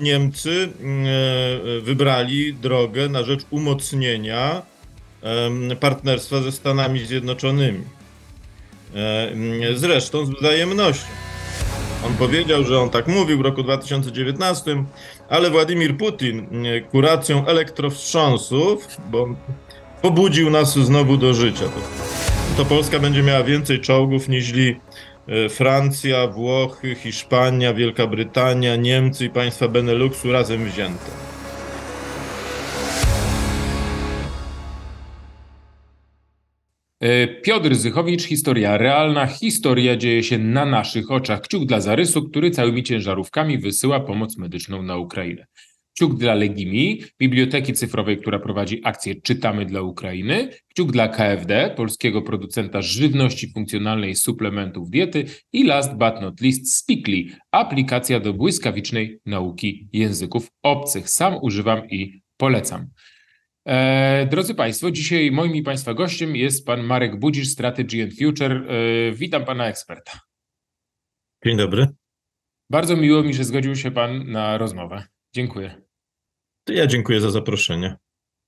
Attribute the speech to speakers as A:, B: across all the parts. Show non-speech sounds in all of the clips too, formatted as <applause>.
A: Niemcy mm, e, wybrali drogę na rzecz umocnienia partnerstwa ze Stanami Zjednoczonymi. E, mm, zresztą z wzajemnością. On powiedział, że on tak mówił w roku 2019, ale Władimir Putin mm, kuracją elektrowstrząsów, bo pobudził nas znowu do życia. To, Polska będzie miała więcej czołgów niż E, Francja, Włochy, Hiszpania, Wielka Brytania, Niemcy i państwa
B: Beneluxu razem wzięte. E, Piotr Zychowicz, historia realna. Historia dzieje się na naszych oczach. Kciuk dla Zarysu, który całymi ciężarówkami wysyła pomoc medyczną na Ukrainę. Kciuk dla Legimi, Biblioteki Cyfrowej, która prowadzi akcję Czytamy dla Ukrainy, kciuk dla KFD, polskiego producenta żywności funkcjonalnej i suplementów diety i last but not least Speakly, aplikacja do błyskawicznej nauki języków obcych. Sam używam i polecam. E, drodzy Państwo, dzisiaj moim i Państwa gościem jest Pan Marek Budzisz, Strategy and Future. E, witam Pana eksperta. Dzień dobry. Bardzo miło mi, że zgodził się Pan na rozmowę. Dziękuję. To ja dziękuję za zaproszenie.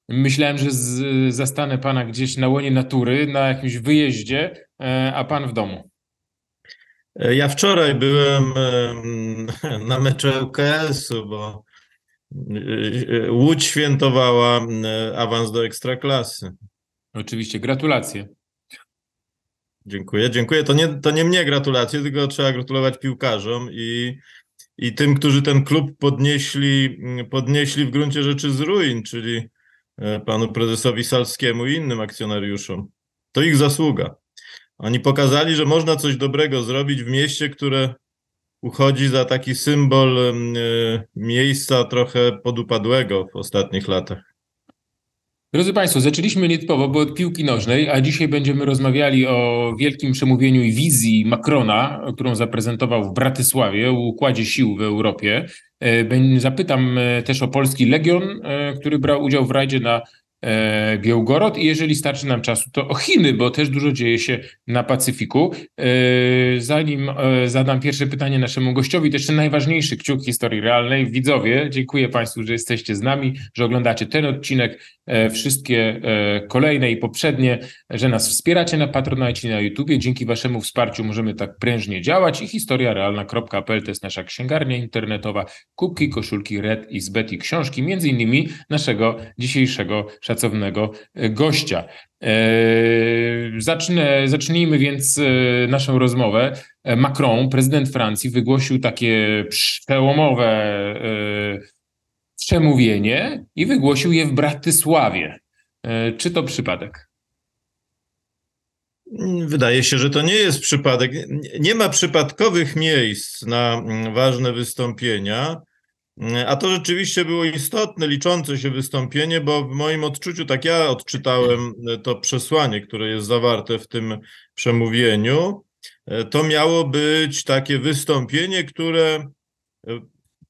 B: Myślałem, że z, zastanę pana gdzieś na łonie natury, na jakimś wyjeździe, e, a pan w domu.
A: E, ja wczoraj byłem <laughs> na meczu UKS-u, bo e, Łódź świętowała awans do ekstraklasy. Oczywiście, gratulacje. Dziękuję, dziękuję. To nie, to nie mnie gratulacje, tylko trzeba gratulować piłkarzom i i tym, którzy ten klub podnieśli, mm, podnieśli w gruncie rzeczy z ruin, czyli e, panu prezesowi Salskiemu i innym akcjonariuszom. To ich zasługa. Oni pokazali, że można coś dobrego zrobić w mieście, które uchodzi za taki symbol mm, e, miejsca trochę podupadłego w ostatnich latach.
B: Drodzy Państwo, zaczęliśmy nietypowo, bo od piłki nożnej, a dzisiaj będziemy rozmawiali o wielkim przemówieniu i wizji Macrona, którą zaprezentował w Bratysławie, o układzie sił w Europie. E, zapytam e, też o polski Legion, e, który brał udział w rajdzie na Białgorod i jeżeli starczy nam czasu, to o Chiny, bo też dużo dzieje się na Pacyfiku. Zanim zadam pierwsze pytanie naszemu gościowi, to jeszcze najważniejszy kciuk historii realnej. Widzowie, dziękuję Państwu, że jesteście z nami, że oglądacie ten odcinek. E, wszystkie e, kolejne i poprzednie, że nas wspieracie na Patronite i na YouTubie. Dzięki Waszemu wsparciu możemy tak prężnie działać i historiarealna.pl to jest nasza księgarnia internetowa, kubki, koszulki Red i Zbet i książki, między innymi naszego dzisiejszego szacownego e, gościa. Zacznę, zacznijmy więc naszą rozmowę. Macron, prezydent Francji, wygłosił takie przełomowe przemówienie i wygłosił je w Bratysławie. E, czy to przypadek? Wydaje się, że to nie jest przypadek.
A: Nie ma przypadkowych miejsc na mm, ważne wystąpienia. E, a to rzeczywiście było istotne, liczące się wystąpienie, bo w moim odczuciu, tak ja odczytałem e, to przesłanie, które jest zawarte w tym przemówieniu, to miało być takie wystąpienie, które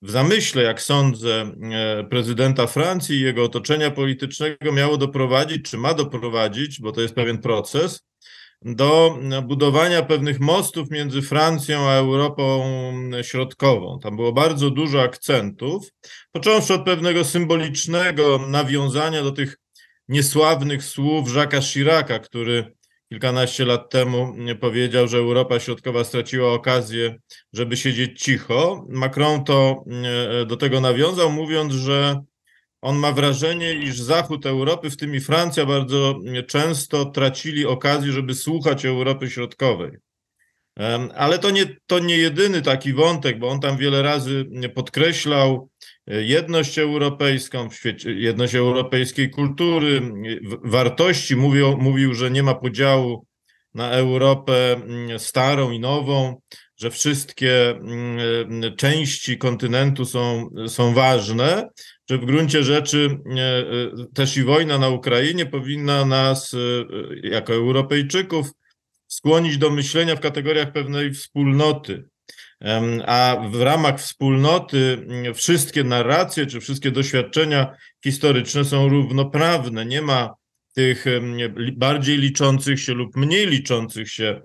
A: w zamyśle, jak sądzę, e, prezydenta Francji i jego otoczenia politycznego miało doprowadzić, czy ma doprowadzić, bo to jest pewien proces, do e, budowania pewnych mostów między Francją a Europą Środkową. Tam było bardzo dużo akcentów, począwszy od pewnego symbolicznego nawiązania do tych niesławnych słów Jacques'a Chiraca, który kilkanaście lat temu powiedział, że Europa Środkowa straciła okazję, żeby siedzieć cicho. Macron to e, do tego nawiązał, mówiąc, że on ma wrażenie, iż Zachód Europy, w tym i Francja, bardzo często tracili okazję, żeby słuchać Europy Środkowej. Ale to nie, to nie jedyny taki wątek, bo on tam wiele razy podkreślał, jedność europejską, w świecie, jedność europejskiej kultury, wartości. Mówił, mówił, że nie ma podziału na Europę mm, starą i nową, że wszystkie mm, części kontynentu są, są ważne, że w gruncie rzeczy e, e, też i wojna na Ukrainie powinna nas, e, jako Europejczyków, skłonić do myślenia w kategoriach pewnej wspólnoty, a w ramach wspólnoty mm, wszystkie narracje czy wszystkie doświadczenia historyczne są równoprawne. Nie ma tych bardziej liczących się lub mniej liczących się.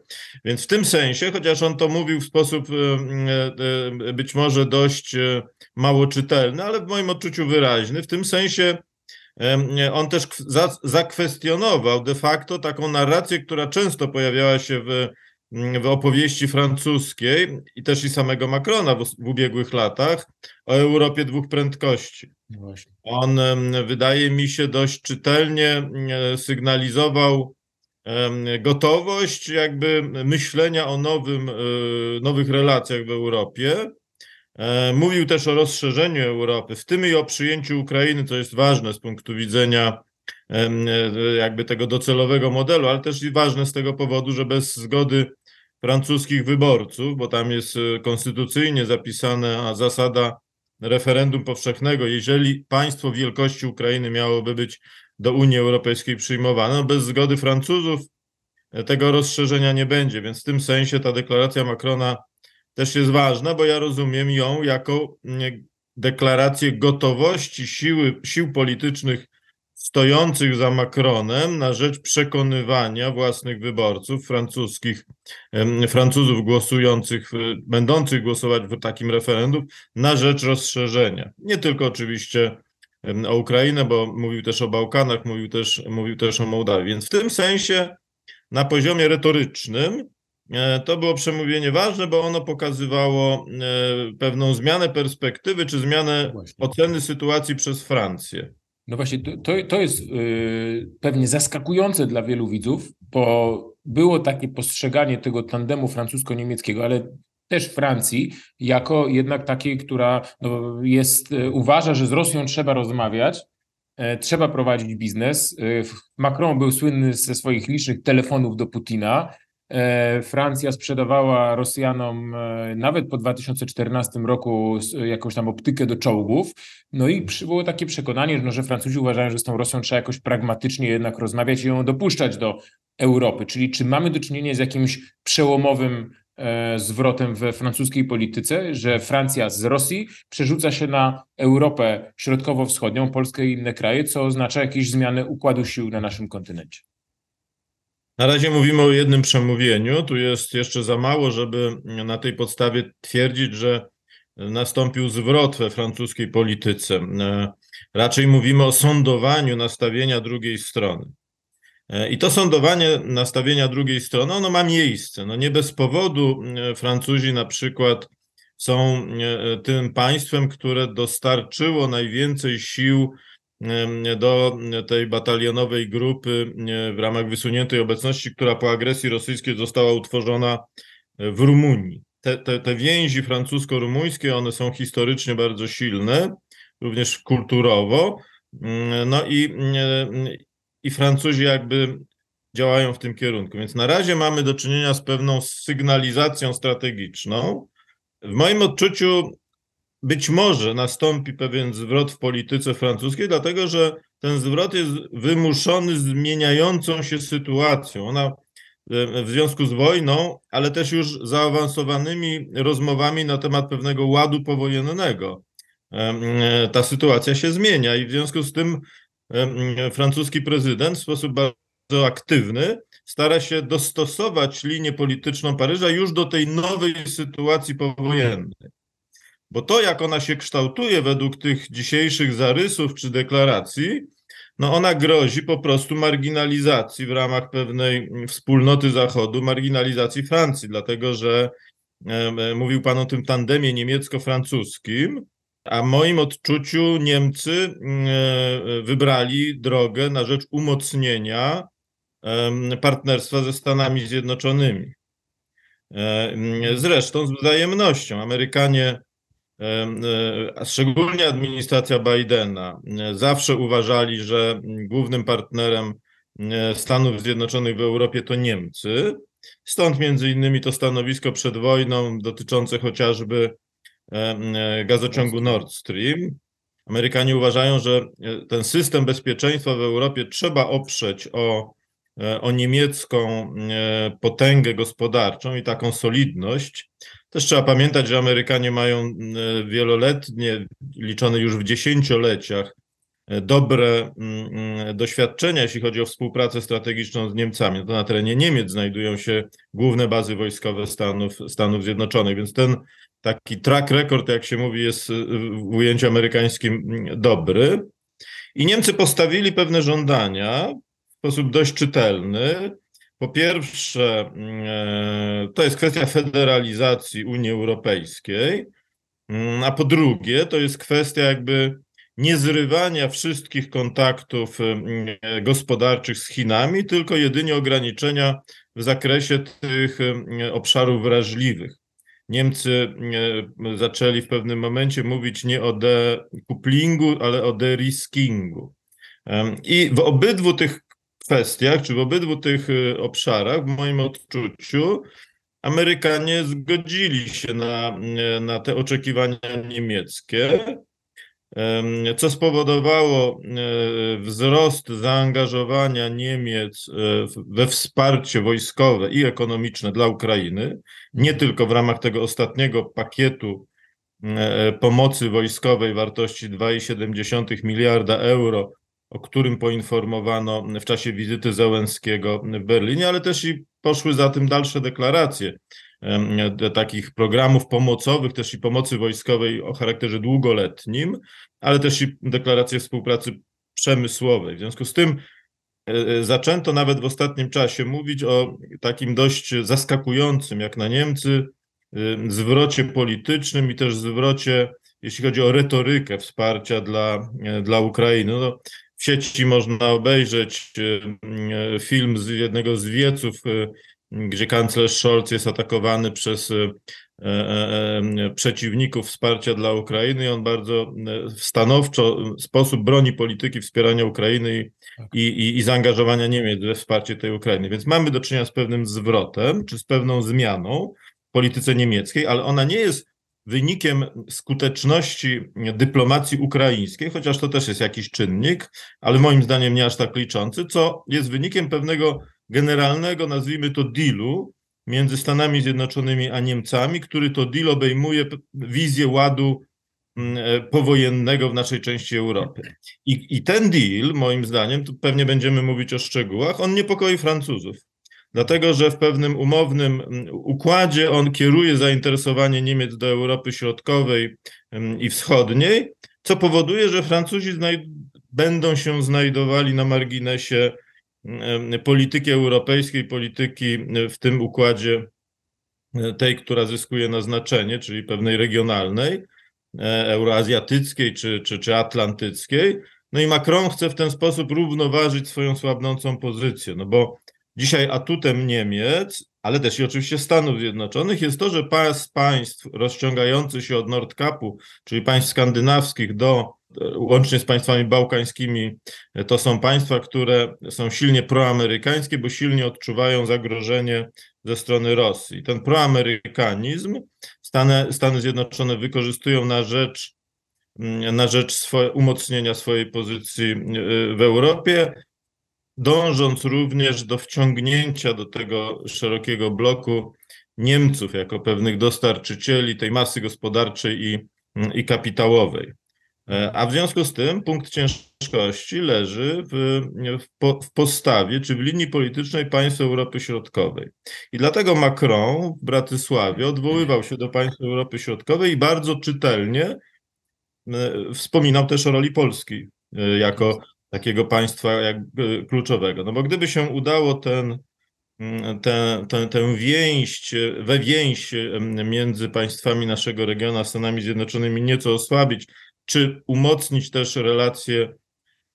A: Więc w tym sensie, chociaż on to mówił w sposób e, e, e, być może dość mało czytelny, ale w moim odczuciu wyraźny, w tym sensie on też zakwestionował de facto taką narrację, która często pojawiała się w w opowieści francuskiej i też i samego Macrona w, w ubiegłych latach o Europie dwóch prędkości. No On, wydaje mi się, dość czytelnie sygnalizował gotowość jakby myślenia o nowym, e, nowych relacjach w Europie. E, mówił też o rozszerzeniu Europy, w tym i o przyjęciu Ukrainy, co jest ważne z punktu widzenia e, jakby tego docelowego modelu, ale też i ważne z tego powodu, że bez zgody francuskich wyborców, bo tam jest e, konstytucyjnie zapisana zasada referendum powszechnego. Jeżeli państwo wielkości Ukrainy miałoby być do Unii Europejskiej przyjmowane, no bez zgody Francuzów e, tego rozszerzenia nie będzie, więc w tym sensie ta deklaracja Macrona też jest ważna, bo ja rozumiem ją jako mm, deklarację gotowości siły, sił politycznych stojących za Macronem na rzecz przekonywania własnych wyborców francuskich, Francuzów głosujących, będących głosować w takim referendum na rzecz rozszerzenia. Nie tylko oczywiście o Ukrainę, bo mówił też o Bałkanach, mówił też, mówił też o Mołdawii. Więc w tym sensie na poziomie retorycznym e, to było przemówienie ważne, bo ono pokazywało e, pewną zmianę perspektywy czy zmianę
B: Właśnie. oceny sytuacji przez Francję. No właśnie, to, to jest y, pewnie zaskakujące dla wielu widzów, bo było takie postrzeganie tego tandemu francusko-niemieckiego, ale też Francji, jako jednak takiej, która no, jest, y, uważa, że z Rosją trzeba rozmawiać, e, trzeba prowadzić biznes. Y, Macron był słynny ze swoich licznych telefonów do Putina, E, Francja sprzedawała Rosjanom e, nawet po 2014 roku jakąś tam optykę do czołgów. No i było takie przekonanie, że Francuzi uważają, że z tą Rosją trzeba jakoś pragmatycznie jednak rozmawiać i ją dopuszczać do Europy. Czyli czy mamy do czynienia z jakimś przełomowym e, zwrotem we francuskiej polityce, że Francja z Rosji przerzuca się na Europę Środkowo-Wschodnią, Polskę i inne kraje, co oznacza jakieś zmiany układu sił na naszym kontynencie.
A: Na razie mówimy o jednym przemówieniu. Tu jest jeszcze za mało, żeby na tej podstawie twierdzić, że nastąpił zwrot we francuskiej polityce. Raczej mówimy o sądowaniu nastawienia drugiej strony. I to sądowanie nastawienia drugiej strony, ono ma miejsce. No nie bez powodu Francuzi na przykład są tym państwem, które dostarczyło najwięcej sił do tej batalionowej grupy w ramach wysuniętej obecności, która po agresji rosyjskiej została utworzona e, w Rumunii. Te, te, te więzi francusko-rumuńskie, one są historycznie bardzo silne, również kulturowo. Mm, no i, mm, i Francuzi jakby działają w tym kierunku. Więc na razie mamy do czynienia z pewną sygnalizacją strategiczną. W moim odczuciu być może nastąpi pewien zwrot w polityce francuskiej, dlatego że ten zwrot jest wymuszony zmieniającą się sytuacją. Ona e, w związku z wojną, ale też już zaawansowanymi rozmowami na temat pewnego ładu powojennego. E, e, ta sytuacja się zmienia i w związku z tym francuski prezydent w sposób bardzo aktywny stara się dostosować linię polityczną Paryża już do tej nowej sytuacji powojennej. Bo to, jak ona się kształtuje według tych dzisiejszych zarysów czy deklaracji, no ona grozi po prostu marginalizacji w ramach pewnej wspólnoty Zachodu, marginalizacji Francji, dlatego że mówił Pan o tym tandemie niemiecko-francuskim, a moim odczuciu Niemcy mm, e, wybrali drogę na rzecz umocnienia partnerstwa ze Stanami Zjednoczonymi. E, mm, zresztą z wzajemnością. Amerykanie E, e, szczególnie administracja Bidena, e, zawsze uważali, że głównym partnerem Stanów Zjednoczonych w Europie to Niemcy. Stąd między innymi to stanowisko przed wojną dotyczące chociażby gazociągu Nord Stream. Amerykanie uważają, że ten system bezpieczeństwa w Europie trzeba oprzeć o, o niemiecką potęgę gospodarczą i taką solidność, też trzeba pamiętać, że Amerykanie mają e, wieloletnie, liczone już w dziesięcioleciach, e, dobre mm, mm, doświadczenia, jeśli chodzi o współpracę strategiczną z Niemcami. To na terenie Niemiec znajdują się główne bazy wojskowe Stanów, Stanów Zjednoczonych, więc ten taki track record, jak się mówi, jest e, w ujęciu amerykańskim mm, dobry. I Niemcy postawili pewne żądania w sposób dość czytelny. Po pierwsze, mm, e, to jest kwestia federalizacji Unii Europejskiej, mm, a po drugie, to jest kwestia jakby niezrywania wszystkich kontaktów y, y, gospodarczych z Chinami, tylko jedynie ograniczenia w zakresie tych y, obszarów wrażliwych. Niemcy zaczęli w pewnym momencie mówić nie o dekuplingu, ale o deriskingu. I w obydwu tych kwestiach, czy w obydwu tych y, obszarach, w moim odczuciu, Amerykanie zgodzili się na, y, na te oczekiwania niemieckie, co spowodowało y, wzrost zaangażowania Niemiec we wsparcie wojskowe i ekonomiczne dla Ukrainy, nie tylko w ramach tego ostatniego pakietu pomocy wojskowej wartości 2,7 miliarda euro o którym poinformowano w czasie wizyty Zełenskiego w Berlinie, ale też i poszły za tym dalsze deklaracje takich programów pomocowych, też i pomocy wojskowej o charakterze długoletnim, ale też i deklaracje współpracy przemysłowej. W związku z tym e, e, zaczęto nawet w ostatnim czasie mówić o takim dość zaskakującym, jak na Niemcy, zwrocie politycznym i też zwrocie, jeśli chodzi o retorykę wsparcia dla, e, dla Ukrainy. No, sieci można obejrzeć y, y, film z jednego z wieców, y, gdzie kanclerz Scholz jest atakowany przez e, e, e, przeciwników wsparcia dla Ukrainy on bardzo w stanowczo sposób broni polityki wspierania Ukrainy tak. i, i, i zaangażowania Niemiec we wsparcie tej Ukrainy. Więc mamy do czynienia z pewnym zwrotem, czy z pewną zmianą w polityce niemieckiej, ale ona nie jest wynikiem skuteczności dyplomacji ukraińskiej, chociaż to też jest jakiś czynnik, ale moim zdaniem nie aż tak liczący, co jest wynikiem pewnego generalnego, nazwijmy to, dealu między Stanami Zjednoczonymi a Niemcami, który to deal obejmuje wizję ładu mm, e, powojennego w naszej części Europy. I, I ten deal, moim zdaniem, tu pewnie będziemy mówić o szczegółach, on niepokoi Francuzów dlatego że w pewnym umownym mm, układzie on kieruje zainteresowanie Niemiec do Europy Środkowej mm, i Wschodniej, co powoduje, że Francuzi będą się znajdowali na marginesie mm, y, polityki europejskiej, polityki y, w tym układzie, y, tej, która zyskuje na znaczenie, czyli pewnej regionalnej, e, euroazjatyckiej czy, czy, czy atlantyckiej. No i Macron chce w ten sposób równoważyć swoją słabnącą pozycję, no bo Dzisiaj atutem Niemiec, ale też i oczywiście Stanów Zjednoczonych jest to, że pas państw rozciągających się od Nordkapu, czyli państw skandynawskich do e, łącznie z państwami bałkańskimi, e, to są państwa, które są silnie proamerykańskie, bo silnie odczuwają zagrożenie ze strony Rosji. Ten proamerykanizm Stany, Stany Zjednoczone wykorzystują na rzecz mm, na rzecz umocnienia swojej pozycji e, w Europie dążąc również do wciągnięcia do tego szerokiego bloku Niemców jako pewnych dostarczycieli tej masy gospodarczej i, i kapitałowej. E, a w związku z tym punkt ciężkości leży w, w, postawie czy w linii politycznej państw Europy Środkowej. I dlatego Macron w Bratysławie odwoływał się do państw Europy Środkowej i bardzo czytelnie e, wspominał też o roli Polski e, jako takiego państwa jak y, kluczowego. No bo gdyby się udało ten, mm, tę, ten ten więź, y, we więź y, między państwami naszego regionu a Stanami Zjednoczonymi nieco osłabić, czy umocnić też relacje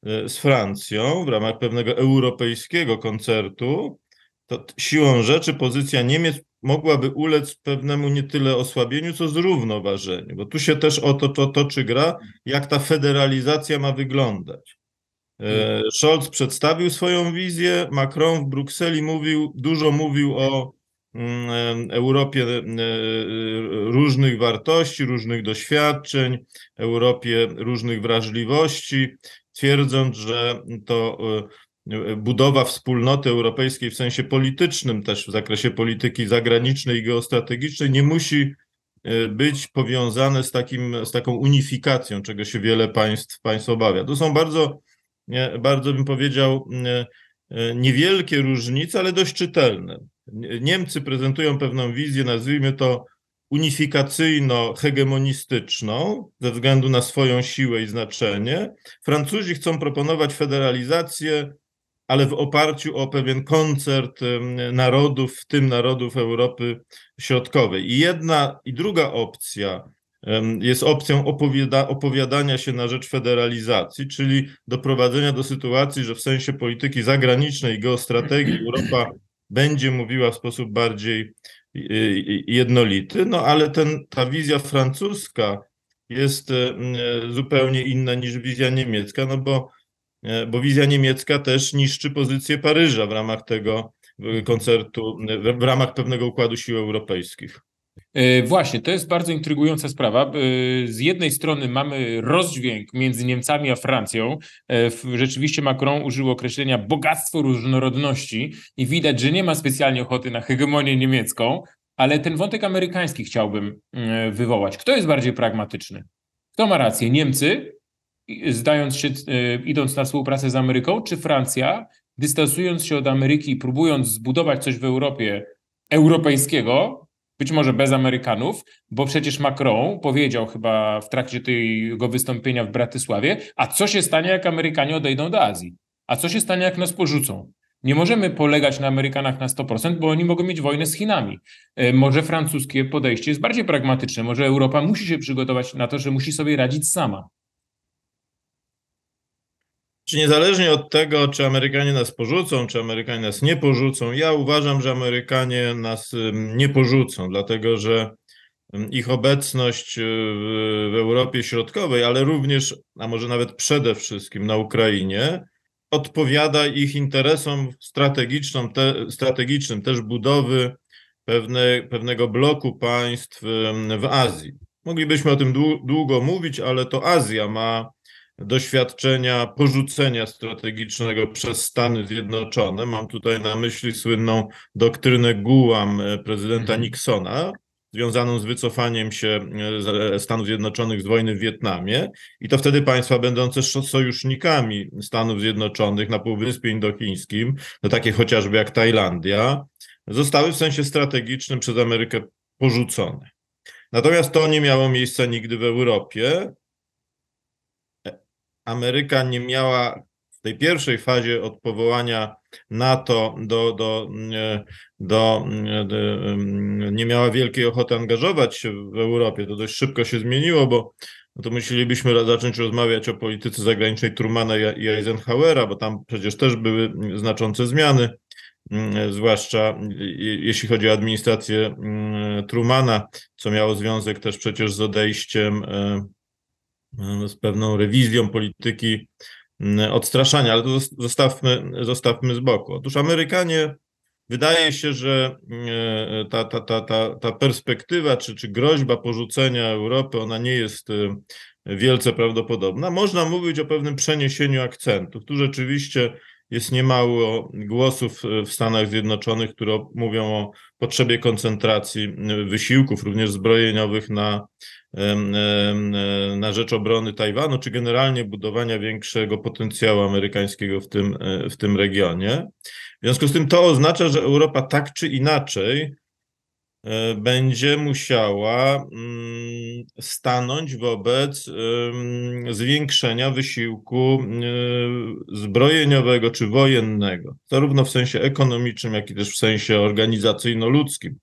A: z Francją w ramach pewnego europejskiego koncertu, to siłą rzeczy pozycja Niemiec mogłaby ulec pewnemu nie tyle osłabieniu, co zrównoważeniu, bo tu się też o to, to toczy gra, jak ta federalizacja ma wyglądać. E, Scholz przedstawił swoją wizję, Macron w Brukseli mówił, dużo mówił o mm, e, Europie e, różnych wartości, różnych doświadczeń, Europie różnych wrażliwości, twierdząc, że to budowa wspólnoty europejskiej w sensie politycznym, też w zakresie polityki zagranicznej i geostrategicznej, nie musi być powiązane z, takim, z taką unifikacją, czego się wiele państw, państw obawia. To są bardzo bardzo bym powiedział, mm, e, e, niewielkie różnice, ale dość czytelne. Niemcy prezentują pewną wizję, nazwijmy to unifikacyjno-hegemonistyczną ze względu na swoją siłę i znaczenie. Francuzi chcą proponować federalizację, ale w oparciu o pewien koncert mm, narodów, w tym narodów Europy Środkowej. I jedna i druga opcja jest opcją opowiada, opowiadania się na rzecz federalizacji, czyli doprowadzenia do sytuacji, że w sensie polityki zagranicznej i geostrategii <clears throat> Europa będzie mówiła w sposób bardziej jednolity, no ale ten, ta wizja francuska jest e, e, zupełnie inna niż wizja niemiecka, no bo, e, bo wizja niemiecka też niszczy pozycję Paryża w ramach tego koncertu, w ramach pewnego układu sił europejskich.
B: E, właśnie, to jest bardzo intrygująca sprawa. Z jednej strony mamy rozdźwięk między Niemcami a Francją. E, rzeczywiście Macron użył określenia bogactwo różnorodności i widać, że nie ma specjalnie ochoty na hegemonię niemiecką, ale ten wątek amerykański chciałbym e, wywołać. Kto jest bardziej pragmatyczny? Kto ma rację? Niemcy, zdając się, idąc na współpracę z Ameryką, czy Francja, dystansując się od Ameryki, i próbując zbudować coś w Europie europejskiego, być może bez Amerykanów, bo przecież Macron powiedział chyba w trakcie tego wystąpienia w Bratysławie, a co się stanie, jak Amerykanie odejdą do Azji? A co się stanie, jak nas porzucą? Nie możemy polegać na Amerykanach na 100%, bo oni mogą mieć wojnę z Chinami. E, może francuskie podejście jest bardziej pragmatyczne, może Europa musi się przygotować na to, że musi sobie radzić sama. Czy niezależnie od tego, czy Amerykanie nas porzucą,
A: czy Amerykanie nas nie porzucą, ja uważam, że Amerykanie nas nie porzucą, dlatego że ich obecność y, w Europie Środkowej, ale również, a może nawet przede wszystkim na Ukrainie, odpowiada ich interesom strategicznym, te, strategicznym też budowy pewne, pewnego bloku państw w Azji. Moglibyśmy o tym długo mówić, ale to Azja ma doświadczenia porzucenia strategicznego przez Stany Zjednoczone. Mam tutaj na myśli słynną doktrynę Guam e, prezydenta mhm. Nixona, związaną z wycofaniem się e, Stanów Zjednoczonych z wojny w Wietnamie. I to wtedy państwa będące sojusznikami Stanów Zjednoczonych na Półwyspie Indochińskim, no takie chociażby jak Tajlandia, zostały w sensie strategicznym przez Amerykę porzucone. Natomiast to nie miało miejsca nigdy w Europie. Ameryka nie miała w tej pierwszej fazie od powołania NATO do, do, e, do, e, do, e, nie miała wielkiej ochoty angażować się w Europie. To dość szybko się zmieniło, bo no to musielibyśmy zacząć rozmawiać o polityce zagranicznej Trumana i Eisenhowera, bo tam przecież też były znaczące zmiany, zwłaszcza jeśli chodzi o administrację Trumana, co miało związek też przecież z odejściem z pewną rewizją polityki odstraszania, ale to zostawmy, zostawmy z boku. Otóż Amerykanie, wydaje się, że ta, ta, ta, ta, ta perspektywa czy, czy groźba porzucenia Europy, ona nie jest wielce prawdopodobna. Można mówić o pewnym przeniesieniu akcentów. Tu rzeczywiście jest niemało głosów w Stanach Zjednoczonych, które mówią o potrzebie koncentracji wysiłków, również zbrojeniowych, na na rzecz obrony Tajwanu, czy generalnie budowania większego potencjału amerykańskiego w tym, e, w tym regionie. W związku z tym to oznacza, że Europa tak czy inaczej e, będzie musiała mm, stanąć wobec zwiększenia wysiłku e, zbrojeniowego czy wojennego, zarówno w sensie ekonomicznym, jak i też w sensie organizacyjno-ludzkim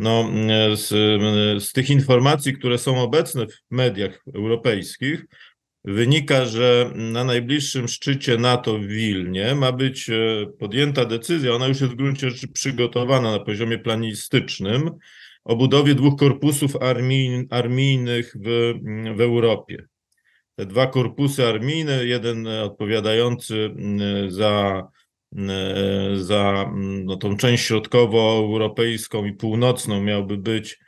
A: no, e, z, e, z tych informacji, które są obecne w mediach europejskich, wynika, że na najbliższym szczycie NATO w Wilnie ma być e, podjęta decyzja, ona już jest w gruncie rzeczy przygotowana na poziomie planistycznym, o budowie dwóch korpusów armii, armijnych w, mm, w Europie. Te dwa korpusy armijne, jeden odpowiadający mm, za E, za no, tą część środkowoeuropejską i północną miałby być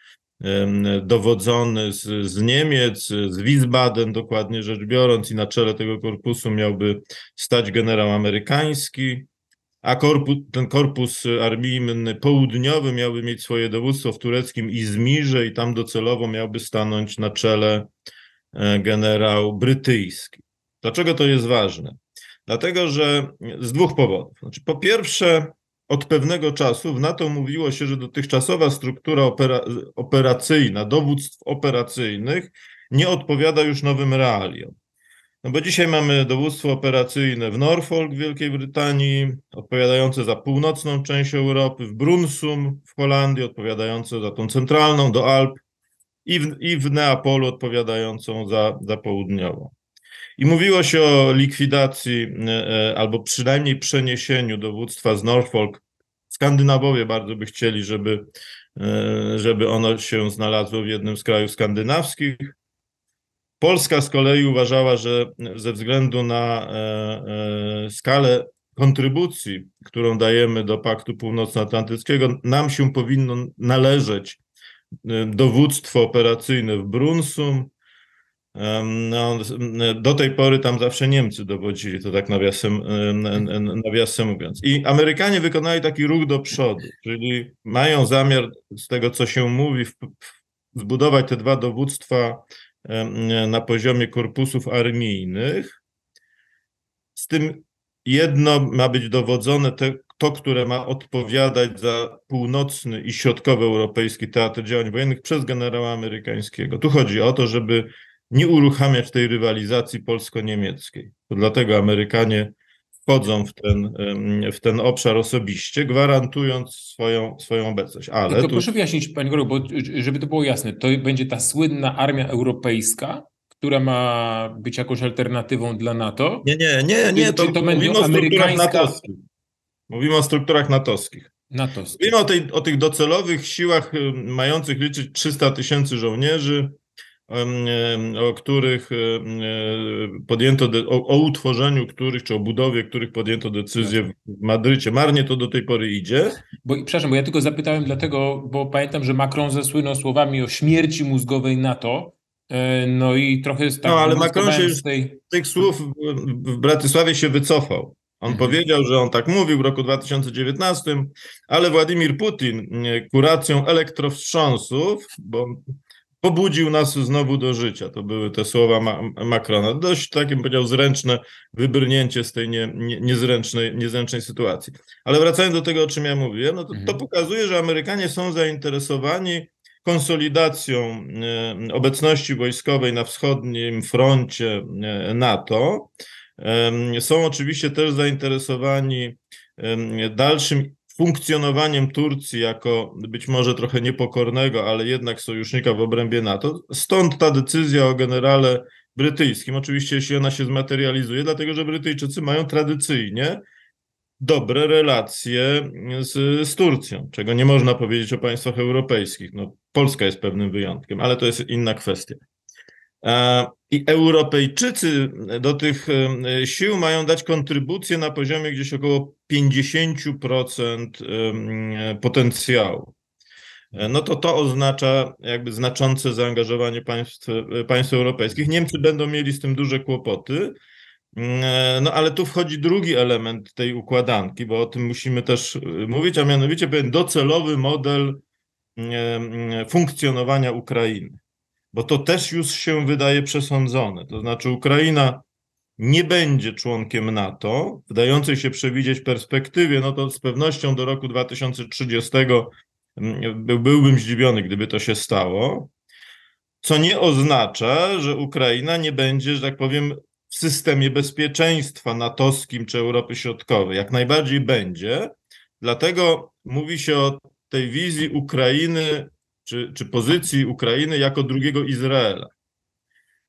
A: dowodzony z, z Niemiec, z Wiesbaden dokładnie rzecz biorąc i na czele tego korpusu miałby stać generał amerykański, a korpus, ten korpus armii południowy miałby mieć swoje dowództwo w tureckim Izmirze i tam docelowo miałby stanąć na czele e, generał brytyjski. Dlaczego to jest ważne? Dlatego, że z dwóch powodów. Znaczy, po pierwsze, od pewnego czasu w NATO mówiło się, że dotychczasowa struktura opera operacyjna, dowództw operacyjnych nie odpowiada już nowym realiom. No bo dzisiaj mamy dowództwo operacyjne w Norfolk w Wielkiej Brytanii, odpowiadające za północną część Europy, w Brunsum w Holandii, odpowiadające za tą centralną do Alp i w, i w Neapolu odpowiadającą za, za południową. I mówiło się o likwidacji e, e, albo przynajmniej przeniesieniu dowództwa z Norfolk. Skandynawowie bardzo by chcieli, żeby, e, żeby ono się znalazło w jednym z krajów skandynawskich. Polska z kolei uważała, że ze względu na skalę kontrybucji, którą dajemy do Paktu Północnoatlantyckiego, nam się powinno należeć dowództwo operacyjne w Brunsum, no, do tej pory tam zawsze Niemcy dowodzili, to tak nawiasem, nawiasem mówiąc. I Amerykanie wykonali taki ruch do przodu, czyli mają zamiar z tego, co się mówi, zbudować te dwa dowództwa na poziomie korpusów armijnych. Z tym jedno ma być dowodzone, te, to, które ma odpowiadać za północny i środkowoeuropejski teatr działań wojennych przez generała amerykańskiego. Tu chodzi o to, żeby nie uruchamiać tej rywalizacji polsko-niemieckiej. To dlatego Amerykanie wchodzą w ten, w ten obszar osobiście, gwarantując swoją, swoją obecność. Ale tu... proszę
B: wyjaśnić, Panie Goro, bo y, y, żeby to było jasne, to będzie ta słynna armia europejska, która ma być jakąś alternatywą dla NATO? Nie, nie, nie, nie. To, to mówimy o strukturach natowskich. Mówimy o strukturach natowskich. NATO.
A: Mówimy o, tej, o tych docelowych siłach y, mających liczyć 300 tysięcy żołnierzy, o których e, podjęto, o, o, utworzeniu których, czy o budowie których podjęto decyzję tak. w Madrycie.
B: Marnie to do tej pory idzie. Bo, przepraszam, bo ja tylko zapytałem dlatego, bo pamiętam, że Macron zasłynął słowami o śmierci mózgowej NATO, e, no i trochę jest tak. No ale tak Macron się z
A: tej... tych słów w Bratysławie się wycofał.
B: On mhm. powiedział, że on tak mówił w roku
A: 2019, ale Władimir Putin e, kuracją elektrowstrząsów, bo pobudził nas znowu do życia. To były te słowa Ma- Macrona. Dość takim powiedział zręczne wybrnięcie z tej nie, nie, niezręcznej, niezręcznej sytuacji. Ale wracając do tego, o czym ja mówiłem, no to, to mhm. pokazuje, że Amerykanie są zainteresowani konsolidacją e, obecności wojskowej na wschodnim froncie e, NATO. E, są oczywiście też zainteresowani dalszym funkcjonowaniem Turcji jako być może trochę niepokornego, ale jednak sojusznika w obrębie NATO. Stąd ta decyzja o generale brytyjskim. Oczywiście, jeśli ona się zmaterializuje, dlatego że Brytyjczycy mają tradycyjnie dobre relacje z, z Turcją, czego nie można powiedzieć o państwach europejskich. No, Polska jest pewnym wyjątkiem, ale to jest inna kwestia. E i Europejczycy do tych e, sił mają dać kontrybucję na poziomie gdzieś około 50% e, e, potencjału. No to to oznacza jakby znaczące zaangażowanie państw, państw europejskich. Niemcy będą mieli z tym duże kłopoty. No ale tu wchodzi drugi element tej układanki, bo o tym musimy też mówić, a mianowicie pewien docelowy model funkcjonowania Ukrainy bo to też już się wydaje przesądzone. To znaczy, Ukraina nie będzie członkiem NATO, wdającej się przewidzieć perspektywie, no to z pewnością do roku 2030 mm, byłbym zdziwiony, gdyby to się stało. Co nie oznacza, że Ukraina nie będzie, że tak powiem, w systemie bezpieczeństwa natowskim czy Europy Środkowej. Jak najbardziej będzie. Dlatego mówi się o tej wizji Ukrainy czy, czy pozycji Ukrainy jako drugiego Izraela.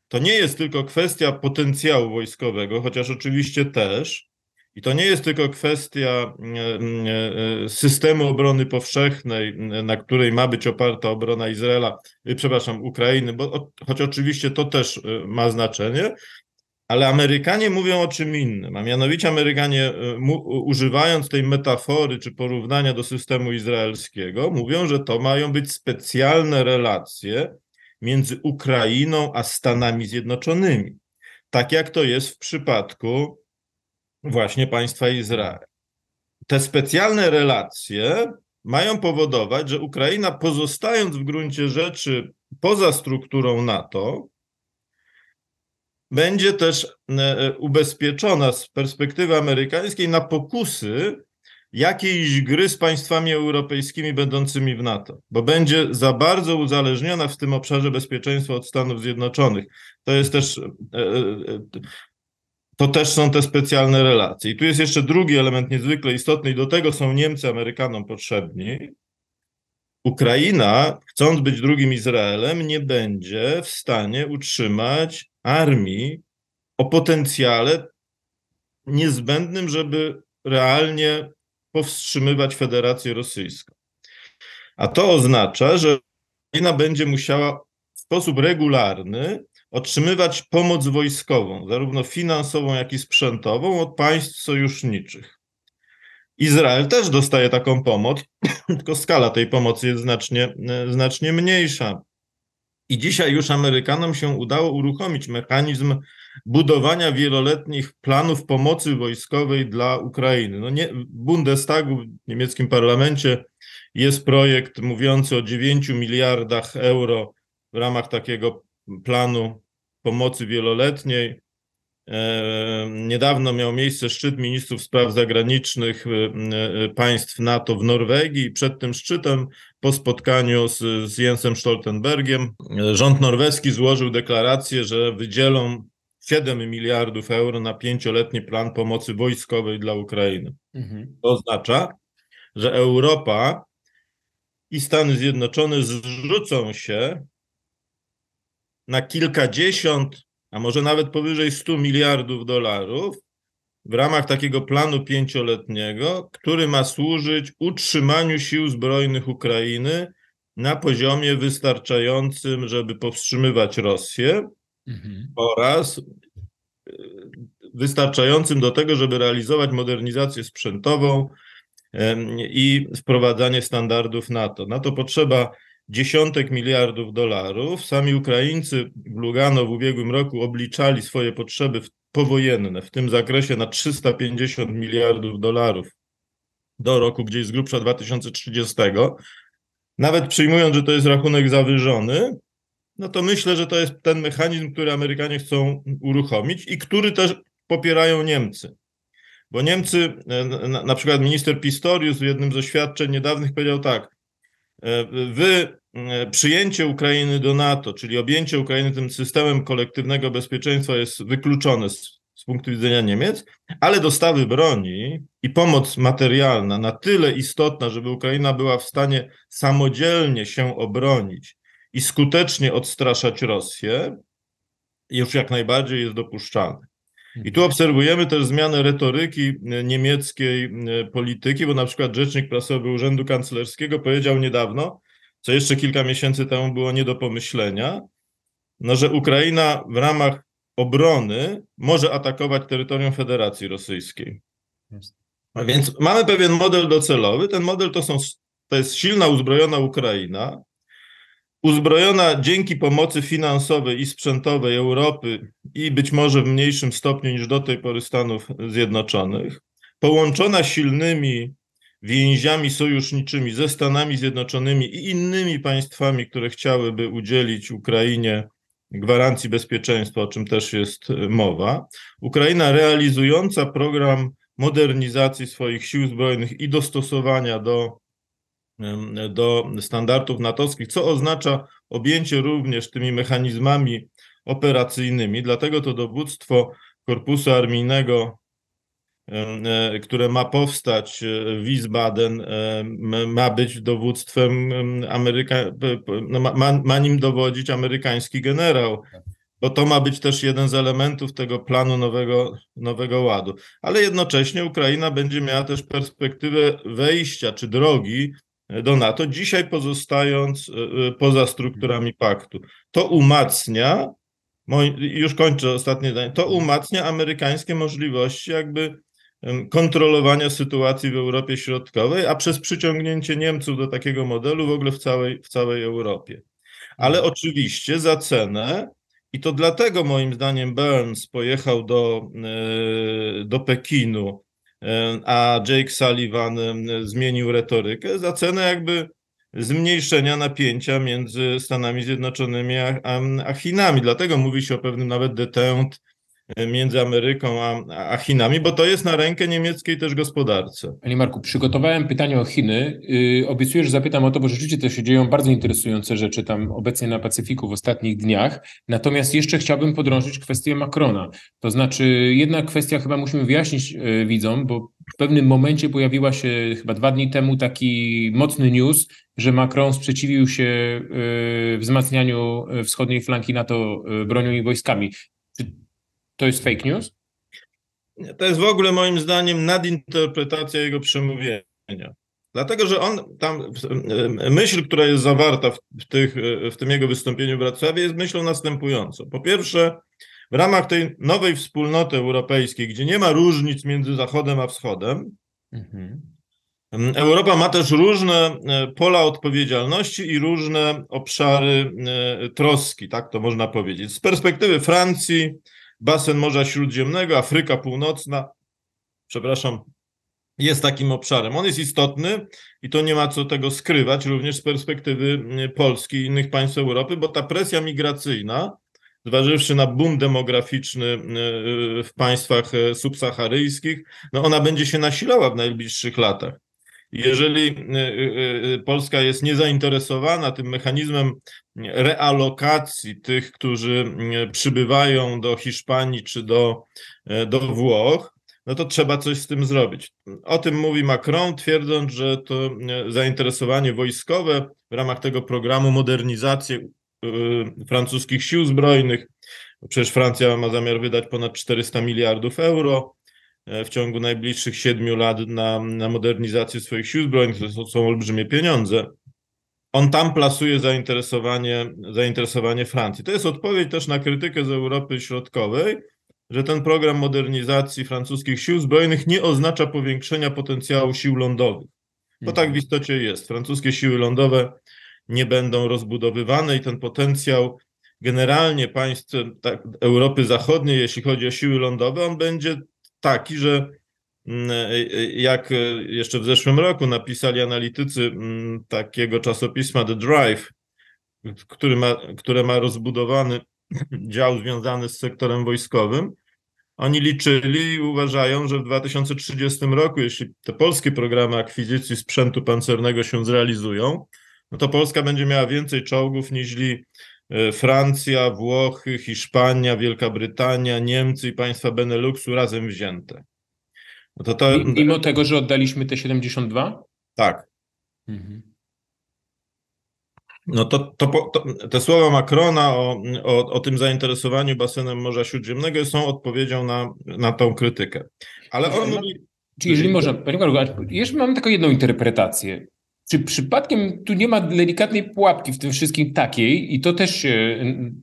A: To nie jest tylko kwestia potencjału wojskowego, chociaż oczywiście też, i to nie jest tylko kwestia e, e, systemu obrony powszechnej, na której ma być oparta obrona Izraela, e, przepraszam, Ukrainy, bo choć oczywiście to też ma znaczenie, ale Amerykanie mówią o czym innym, a mianowicie Amerykanie, e, e, używając tej metafory czy porównania do systemu izraelskiego, mówią, że to mają być specjalne relacje między Ukrainą a Stanami Zjednoczonymi, tak jak to jest w przypadku właśnie państwa Izrael. Te specjalne relacje mają powodować, że Ukraina, pozostając w gruncie rzeczy poza strukturą NATO, będzie też e, e, ubezpieczona z perspektywy amerykańskiej na pokusy jakiejś gry z państwami europejskimi będącymi w NATO, bo będzie za bardzo uzależniona w tym obszarze bezpieczeństwa od Stanów Zjednoczonych. To jest też. E, to też są te specjalne relacje. I tu jest jeszcze drugi element niezwykle istotny, i do tego są Niemcy Amerykanom potrzebni, Ukraina, chcąc być drugim Izraelem, nie będzie w stanie utrzymać armii o potencjale niezbędnym, żeby realnie powstrzymywać Federację Rosyjską. A to oznacza, że Ukraina będzie musiała w sposób regularny otrzymywać pomoc wojskową, zarówno finansową, jak i sprzętową, od państw sojuszniczych. Izrael też dostaje taką pomoc, <clears throat> tylko skala tej pomocy jest znacznie, e, znacznie mniejsza. I dzisiaj już Amerykanom się udało uruchomić mechanizm budowania wieloletnich planów pomocy wojskowej dla Ukrainy. No nie, w Bundestagu, w niemieckim parlamencie, jest projekt mówiący o 9 miliardach euro w ramach takiego planu pomocy wieloletniej. E, niedawno miał miejsce szczyt ministrów spraw zagranicznych e, e, państw NATO w Norwegii. Przed tym szczytem, po spotkaniu z, z Jensem Stoltenbergiem, rząd norweski złożył deklarację, że wydzielą 7 miliardów euro na pięcioletni plan pomocy wojskowej dla Ukrainy. Mhm. To oznacza, że Europa i Stany Zjednoczone zrzucą się na kilkadziesiąt a może nawet powyżej 100 miliardów dolarów w ramach takiego planu pięcioletniego, który ma służyć utrzymaniu sił zbrojnych Ukrainy na poziomie wystarczającym, żeby powstrzymywać Rosję mhm. oraz e, wystarczającym do tego, żeby realizować modernizację sprzętową i wprowadzanie standardów NATO. Na to potrzeba dziesiątek miliardów dolarów. Sami Ukraińcy w Lugano w ubiegłym roku obliczali swoje potrzeby powojenne w tym zakresie na 350 miliardów dolarów do roku gdzieś z grubsza 2030. Nawet przyjmując, że to jest rachunek zawyżony, no to myślę, że to jest ten mechanizm, który Amerykanie chcą uruchomić i który też popierają Niemcy. Bo Niemcy, e, na, przykład minister Pistorius w jednym z oświadczeń niedawnych powiedział tak, E, wy e, przyjęcie Ukrainy do NATO, czyli objęcie Ukrainy tym systemem kolektywnego bezpieczeństwa jest wykluczone z, z, punktu widzenia Niemiec, ale dostawy broni i pomoc materialna na tyle istotna, żeby Ukraina była w stanie samodzielnie się obronić i skutecznie odstraszać Rosję, już jak najbardziej jest dopuszczalne. I tu obserwujemy też zmianę retoryki e, niemieckiej e, polityki, bo na przykład rzecznik prasowy Urzędu Kanclerskiego powiedział niedawno, co jeszcze kilka miesięcy temu było nie do pomyślenia, no, że Ukraina w ramach obrony może atakować terytorium Federacji Rosyjskiej. A więc mamy pewien model docelowy. Ten model to, są, to jest silna uzbrojona Ukraina, uzbrojona dzięki pomocy finansowej i sprzętowej Europy i być może w mniejszym stopniu niż do tej pory Stanów Zjednoczonych, połączona silnymi więziami sojuszniczymi ze Stanami Zjednoczonymi i innymi państwami, które chciałyby udzielić Ukrainie gwarancji bezpieczeństwa, o czym też jest mowa. Ukraina realizująca program modernizacji swoich sił zbrojnych i dostosowania do do standardów natowskich, co oznacza objęcie również tymi mechanizmami operacyjnymi. Dlatego to dowództwo korpusu armijnego, e, które ma powstać e, w Wiesbaden, e, ma być dowództwem, Ameryka no, ma, ma nim dowodzić amerykański generał bo to ma być też jeden z elementów tego planu nowego, nowego ładu. Ale jednocześnie Ukraina będzie miała też perspektywę wejścia czy drogi do NATO, dzisiaj pozostając e, e, poza strukturami paktu. To umacnia, już kończę ostatnie zdanie, to umacnia amerykańskie możliwości jakby kontrolowania sytuacji w Europie Środkowej, a przez przyciągnięcie Niemców do takiego modelu w ogóle w całej, w całej Europie. Ale mhm. oczywiście za cenę, i to dlatego moim zdaniem Burns pojechał do, e, do Pekinu E, a Jake Sullivan e, zmienił retorykę za cenę jakby zmniejszenia napięcia między Stanami Zjednoczonymi a, a, Chinami. Dlatego mówi się o pewnym nawet detent. E,
B: między Ameryką a, a, Chinami, bo to jest na rękę niemieckiej też gospodarce. Panie Marku, przygotowałem pytanie o Chiny. Yy, obiecuję, że zapytam o to, bo rzeczywiście to się dzieją bardzo interesujące rzeczy tam obecnie na Pacyfiku w ostatnich dniach. Natomiast jeszcze chciałbym podrążyć kwestię Macrona. To znaczy, jedna kwestia chyba musimy wyjaśnić yy, widzom, bo w pewnym momencie pojawiła się chyba dwa dni temu taki mocny news, że Macron sprzeciwił się yy, wzmacnianiu wschodniej flanki NATO bronią i wojskami. Czy to jest fake news?
A: To jest w ogóle moim zdaniem nadinterpretacja jego przemówienia. Dlatego, że on tam, myśl, która jest zawarta w, tych, w tym jego wystąpieniu w Wrocławiu, jest myślą następującą. Po pierwsze, w ramach tej nowej wspólnoty europejskiej, gdzie nie ma różnic między Zachodem a Wschodem, mhm. Europa ma też różne e, pola odpowiedzialności i różne obszary e, troski, tak to można powiedzieć. Z perspektywy Francji, basen Morza Śródziemnego, Afryka Północna, przepraszam, jest takim obszarem. On jest istotny i to nie ma co tego skrywać, również z perspektywy mm, Polski i innych państw Europy, bo ta presja migracyjna, zważywszy na boom demograficzny mm, w państwach e, subsaharyjskich, no ona będzie się nasilała w najbliższych latach. Jeżeli y, y, y, Polska jest niezainteresowana tym mechanizmem realokacji tych, którzy przybywają do Hiszpanii czy do, do Włoch, no to trzeba coś z tym zrobić. O tym mówi Macron, twierdząc, że to zainteresowanie wojskowe w ramach tego programu modernizacji francuskich sił zbrojnych, przecież Francja ma zamiar wydać ponad 400 miliardów euro, E, w ciągu najbliższych siedmiu lat na, na modernizację swoich sił zbrojnych, to są olbrzymie pieniądze. On tam plasuje zainteresowanie, zainteresowanie Francji. To jest odpowiedź też na krytykę z Europy Środkowej, że ten program modernizacji francuskich sił zbrojnych nie oznacza powiększenia potencjału sił lądowych. Bo tak w istocie jest. Francuskie siły lądowe nie będą rozbudowywane i ten potencjał generalnie państw tak, Europy Zachodniej, jeśli chodzi o siły lądowe, on będzie taki, że mm, e, e, jak e, jeszcze w zeszłym roku napisali analitycy mm, takiego czasopisma The Drive, który ma, które ma rozbudowany <clears throat> dział związany z sektorem wojskowym, oni liczyli i uważają, że w 2030 roku, jeśli te polskie programy akwizycji sprzętu pancernego się zrealizują, no to Polska będzie miała więcej czołgów niż E, Francja, Włochy, Hiszpania, Wielka Brytania, Niemcy i państwa Beneluxu razem wzięte. No to to... Mimo tego, że oddaliśmy te 72? Tak. Mhm. No to, to, to, te słowa Macrona o, o, o tym zainteresowaniu basenem Morza Śródziemnego są odpowiedzią
B: na, na tą krytykę. Ale on mówi. Czyli jeżeli można, panie Marku, mam taką jedną interpretację. Czy przypadkiem tu nie ma delikatnej pułapki w tym wszystkim takiej, i to też e,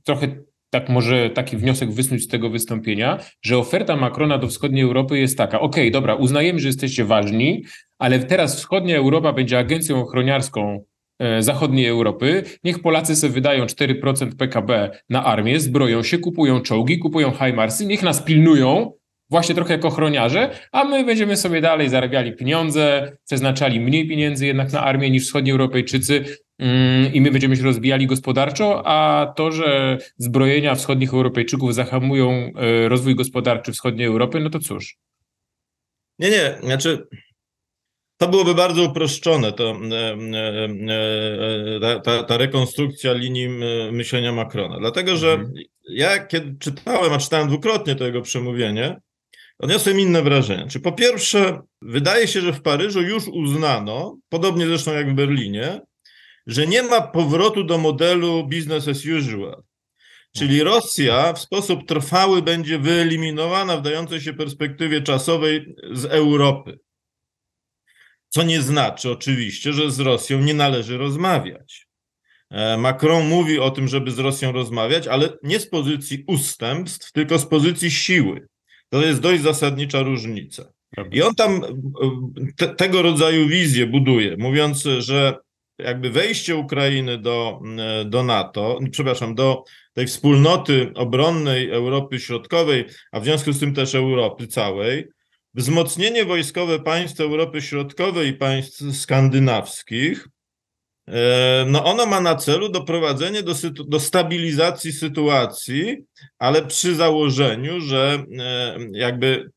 B: trochę tak może taki wniosek wysnuć z tego wystąpienia, że oferta Macrona do wschodniej Europy jest taka: okej, okay, dobra, uznajemy, że jesteście ważni, ale teraz wschodnia Europa będzie agencją ochroniarską e, zachodniej Europy. Niech Polacy sobie wydają 4% PKB na armię, zbroją się, kupują czołgi, kupują HIMARSy, niech nas pilnują, właśnie trochę jako chroniarze, a my będziemy sobie dalej zarabiali pieniądze, przeznaczali mniej pieniędzy jednak na armię niż wschodni Europejczycy mm, i my będziemy się rozbijali gospodarczo, a to, że zbrojenia wschodnich Europejczyków zahamują e, rozwój gospodarczy wschodniej Europy, no to cóż. Nie, nie, znaczy
A: to byłoby bardzo uproszczone, to, e, e, ta, ta, ta, rekonstrukcja linii myślenia Macrona. Dlatego, że mhm. ja kiedy czytałem, a czytałem dwukrotnie to jego przemówienie, odniosłem inne wrażenie. Czy po pierwsze, wydaje się, że w Paryżu już uznano, podobnie zresztą jak w Berlinie, że nie ma powrotu do modelu business as usual. Czyli Rosja w sposób trwały będzie wyeliminowana w dającej się perspektywie czasowej z Europy. Co nie znaczy oczywiście, że z Rosją nie należy rozmawiać. E, Macron mówi o tym, żeby z Rosją rozmawiać, ale nie z pozycji ustępstw, tylko z pozycji siły. To jest dość zasadnicza różnica. I on tam te, tego rodzaju wizję buduje, mówiąc, że jakby wejście Ukrainy do, do NATO, przepraszam, do tej wspólnoty obronnej Europy Środkowej, a w związku z tym też Europy całej, wzmocnienie wojskowe państw Europy Środkowej i państw skandynawskich E, no ono ma na celu doprowadzenie do, do, stabilizacji sytuacji, ale przy założeniu, że e, jakby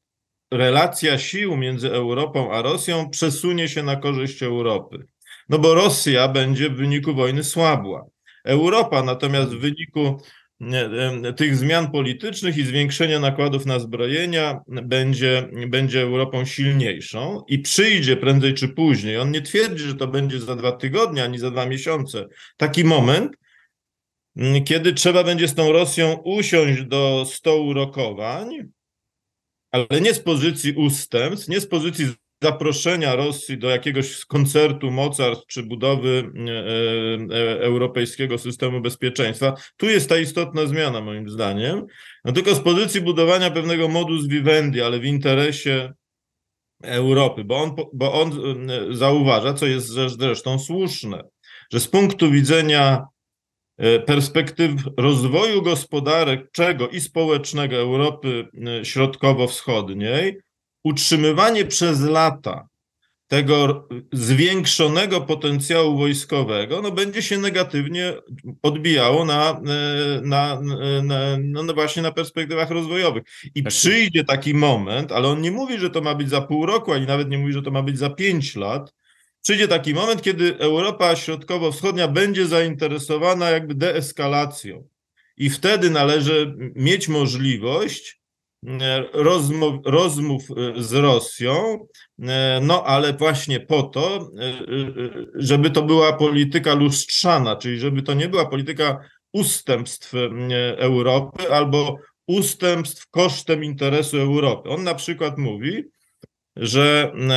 A: relacja sił między Europą a Rosją przesunie się na korzyść Europy. No bo Rosja będzie w wyniku wojny słabła. Europa natomiast w wyniku tych zmian politycznych i zwiększenia nakładów na zbrojenia będzie, będzie Europą silniejszą i przyjdzie prędzej czy później. On nie twierdzi, że to będzie za dwa tygodnie ani za dwa miesiące. Taki moment, mm, kiedy trzeba będzie z tą Rosją usiąść do stołu rokowań, ale nie z pozycji ustępstw, nie z pozycji zaproszenia Rosji do jakiegoś koncertu mocarstw czy budowy e, e, europejskiego systemu bezpieczeństwa. Tu jest ta istotna zmiana, moim zdaniem. No tylko z pozycji budowania pewnego modus vivendi, ale w interesie Europy, bo on, bo on e, zauważa, co jest zresztą słuszne, że z punktu widzenia perspektyw rozwoju gospodarek czego i społecznego Europy Środkowo-Wschodniej, utrzymywanie przez lata tego zwiększonego potencjału wojskowego no, będzie się negatywnie odbijało na, na, na, no właśnie na perspektywach rozwojowych. I tak. przyjdzie taki moment, ale on nie mówi, że to ma być za pół roku, ani nawet nie mówi, że to ma być za pięć lat. Przyjdzie taki moment, kiedy Europa Środkowo-Wschodnia będzie zainteresowana jakby deeskalacją. I wtedy należy mieć możliwość E, rozmów, rozmów e, z Rosją, e, no ale właśnie po to, żeby to była polityka lustrzana, czyli żeby to nie była polityka ustępstw Europy albo ustępstw kosztem interesu Europy. On na przykład mówi, że e,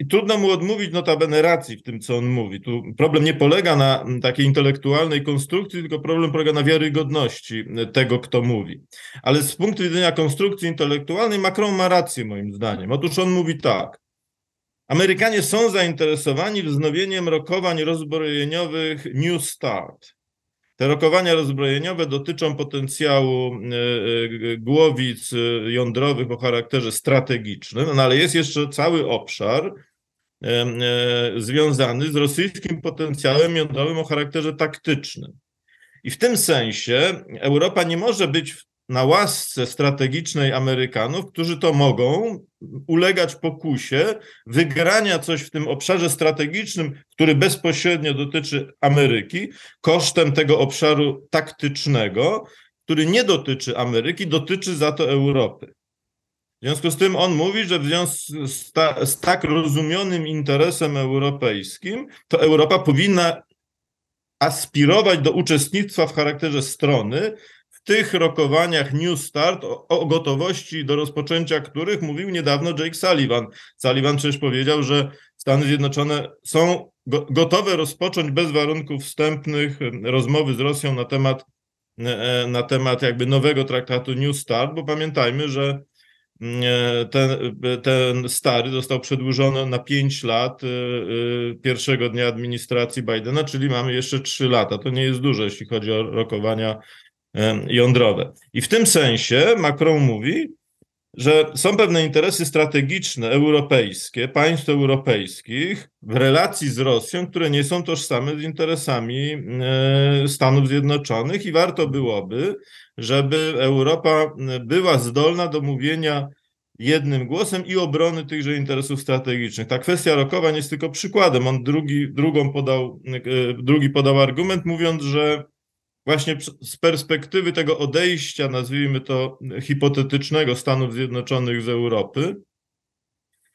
A: e trudno mu odmówić notabene racji w tym, co on mówi. Tu problem nie polega na takiej intelektualnej konstrukcji, tylko problem polega na wiarygodności e, tego, kto mówi. Ale z punktu widzenia konstrukcji intelektualnej Macron ma rację moim zdaniem. Otóż on mówi tak. Amerykanie są zainteresowani wznowieniem rokowań rozbrojeniowych New Start. Te rokowania rozbrojeniowe dotyczą potencjału e, e, głowic e, jądrowych o charakterze strategicznym, no ale jest jeszcze cały obszar związany z rosyjskim potencjałem jądrowym o charakterze taktycznym. I w tym sensie Europa nie może być na łasce strategicznej Amerykanów, którzy to mogą ulegać pokusie wygrania coś w tym obszarze strategicznym, który bezpośrednio dotyczy Ameryki, kosztem tego obszaru taktycznego, który nie dotyczy Ameryki, dotyczy za to Europy. W związku z tym on mówi, że w związku z, ta, z tak rozumianym interesem europejskim, to Europa powinna aspirować do uczestnictwa w charakterze strony tych rokowaniach New Start, o, o, gotowości do rozpoczęcia których mówił niedawno Jake Sullivan. Sullivan przecież powiedział, że Stany Zjednoczone są go, gotowe rozpocząć bez warunków wstępnych rozmowy z Rosją na temat, e, e, na temat jakby nowego traktatu New Start, bo pamiętajmy, że mm, e, ten, ten stary został przedłużony na 5 lat pierwszego dnia administracji Bidena, czyli mamy jeszcze 3 lata. To nie jest dużo, jeśli chodzi o rokowania jądrowe. I w tym sensie Macron mówi, że są pewne interesy strategiczne europejskie, państw europejskich w relacji z Rosją, które nie są tożsame z interesami e, Stanów Zjednoczonych i warto byłoby, żeby Europa e, była zdolna do mówienia jednym głosem i obrony tychże interesów strategicznych. Ta kwestia rokowań jest tylko przykładem. On drugi, drugą podał, e, drugi podał argument, mówiąc, że właśnie z perspektywy tego odejścia, nazwijmy to hipotetycznego Stanów Zjednoczonych z Europy,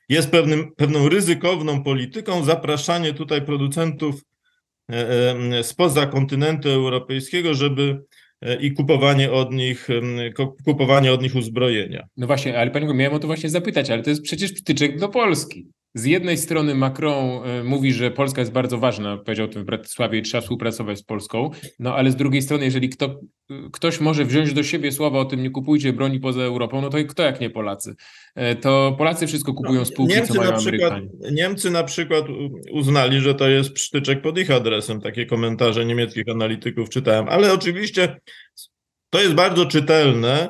A: jest pewnym, pewną ryzykowną polityką zapraszanie tutaj producentów e, e, spoza kontynentu europejskiego,
B: żeby e, i kupowanie od nich, kupowanie od nich uzbrojenia. No właśnie, ale panie miałem o to właśnie zapytać, ale to jest przecież przytyczek do Polski z jednej strony Macron e, mówi, że Polska jest bardzo ważna, powiedział o tym w Bratysławie i trzeba współpracować z Polską, no ale z drugiej strony, jeżeli kto, ktoś może wziąć do siebie słowa o tym, nie kupujcie broni poza Europą, no to kto jak nie Polacy? E, to Polacy wszystko kupują z półki, Niemcy co mają na przykład,
A: Niemcy na przykład uznali, że to jest przytyczek pod ich adresem, takie komentarze niemieckich analityków czytałem, ale oczywiście to jest bardzo czytelne,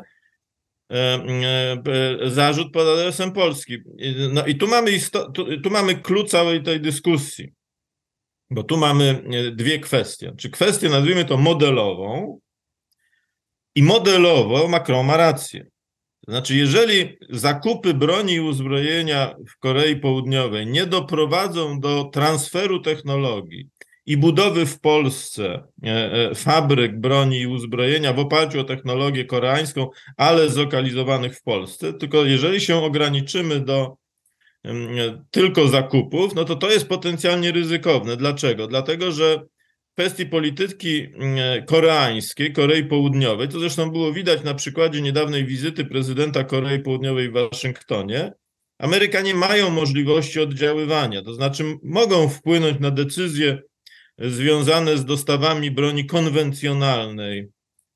A: E, e, e, zarzut pod adresem Polski. No i tu mamy, tu, tu mamy klucz całej tej dyskusji, bo tu mamy dwie kwestie. Czy kwestię, nazwijmy to modelową, i modelowo Macron ma rację. Znaczy, jeżeli zakupy broni i uzbrojenia w Korei Południowej nie doprowadzą do transferu technologii i budowy w Polsce e, e, fabryk broni i uzbrojenia w oparciu o technologię koreańską, ale zlokalizowanych w Polsce. Tylko jeżeli się ograniczymy do e, tylko zakupów, no to to jest potencjalnie ryzykowne. Dlaczego? Dlatego, że kwestii polityki koreańskiej, Korei Południowej, to zresztą było widać na przykładzie niedawnej wizyty prezydenta Korei Południowej w Waszyngtonie, Amerykanie mają możliwości oddziaływania, to znaczy mogą wpłynąć na decyzje związane z dostawami broni konwencjonalnej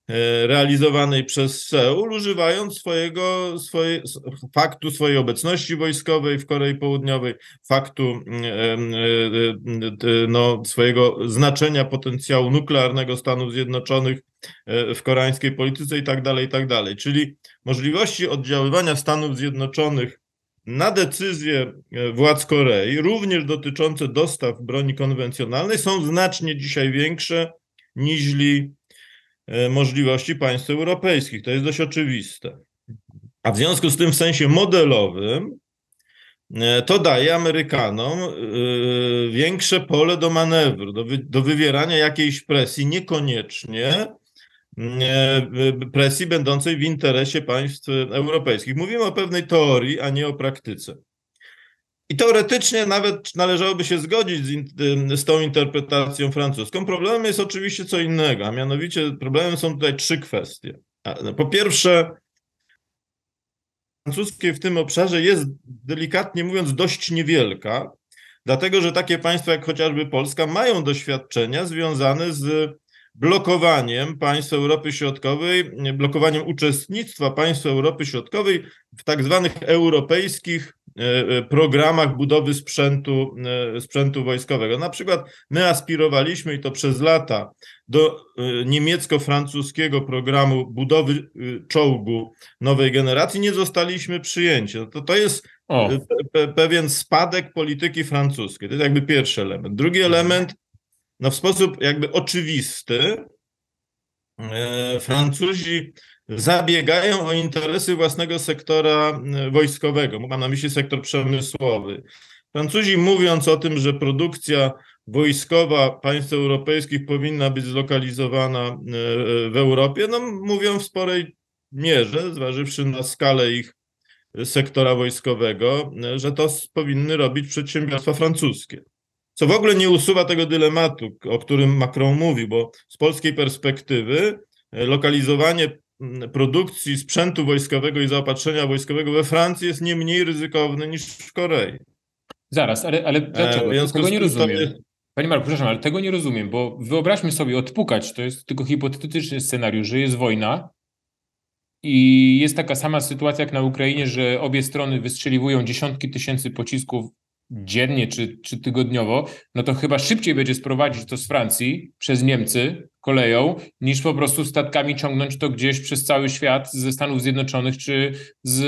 A: e, realizowanej przez Seul, używając swojego swoje, faktu swojej obecności wojskowej w Korei Południowej, faktu mm, e, e, no, swojego znaczenia potencjału nuklearnego Stanów Zjednoczonych w koreańskiej polityce i tak dalej, i tak dalej. Czyli możliwości oddziaływania Stanów Zjednoczonych na decyzje władz Korei, również dotyczące dostaw broni konwencjonalnej, są znacznie dzisiaj większe niż e, możliwości państw europejskich. To jest dość oczywiste. A w związku z tym, w sensie modelowym, e, to daje Amerykanom e, większe pole do manewru, do, wy, do wywierania jakiejś presji, niekoniecznie Y, presji będącej w interesie państw europejskich. Mówimy o pewnej teorii, a nie o praktyce. I teoretycznie nawet należałoby się zgodzić z, y, z, tą interpretacją francuską. Problemem jest oczywiście co innego, a mianowicie problemem są tutaj trzy kwestie. No, po pierwsze, francuskie w tym obszarze jest delikatnie mówiąc dość niewielka, dlatego że takie państwa jak chociażby Polska mają doświadczenia związane z blokowaniem państw Europy Środkowej, blokowaniem uczestnictwa państw Europy Środkowej w tak zwanych europejskich e, e, programach budowy sprzętu, e, sprzętu wojskowego. Na przykład my aspirowaliśmy i to przez lata do niemiecko-francuskiego programu budowy czołgu nowej generacji, nie zostaliśmy przyjęci. No to, to jest pe, pe, pewien spadek polityki francuskiej. To jest jakby pierwszy element. Drugi mhm. element no w sposób jakby oczywisty e, Francuzi zabiegają o interesy własnego sektora e, wojskowego, mam na myśli sektor przemysłowy. Francuzi mówiąc o tym, że produkcja wojskowa państw europejskich powinna być zlokalizowana e, w Europie, no mówią w sporej mierze, zważywszy na skalę ich sektora wojskowego, że to powinny robić przedsiębiorstwa francuskie. Co w ogóle nie usuwa tego dylematu, o którym Macron mówił, bo z polskiej perspektywy e, lokalizowanie mm, produkcji sprzętu wojskowego i zaopatrzenia wojskowego we Francji jest nie mniej ryzykowne niż w Korei. Zaraz, ale, ale e, dlaczego? tego nie rozumiem.
B: Panie Marku, przepraszam, ale tego nie rozumiem, bo wyobraźmy sobie odpukać, to jest tylko hipotetyczny scenariusz, że jest wojna i jest taka sama sytuacja jak na Ukrainie, że obie strony wystrzeliwują dziesiątki tysięcy pocisków dziennie czy, czy tygodniowo, no to chyba szybciej będzie sprowadzić to z Francji przez Niemcy koleją, niż po prostu statkami ciągnąć to gdzieś przez cały świat ze Stanów Zjednoczonych czy z,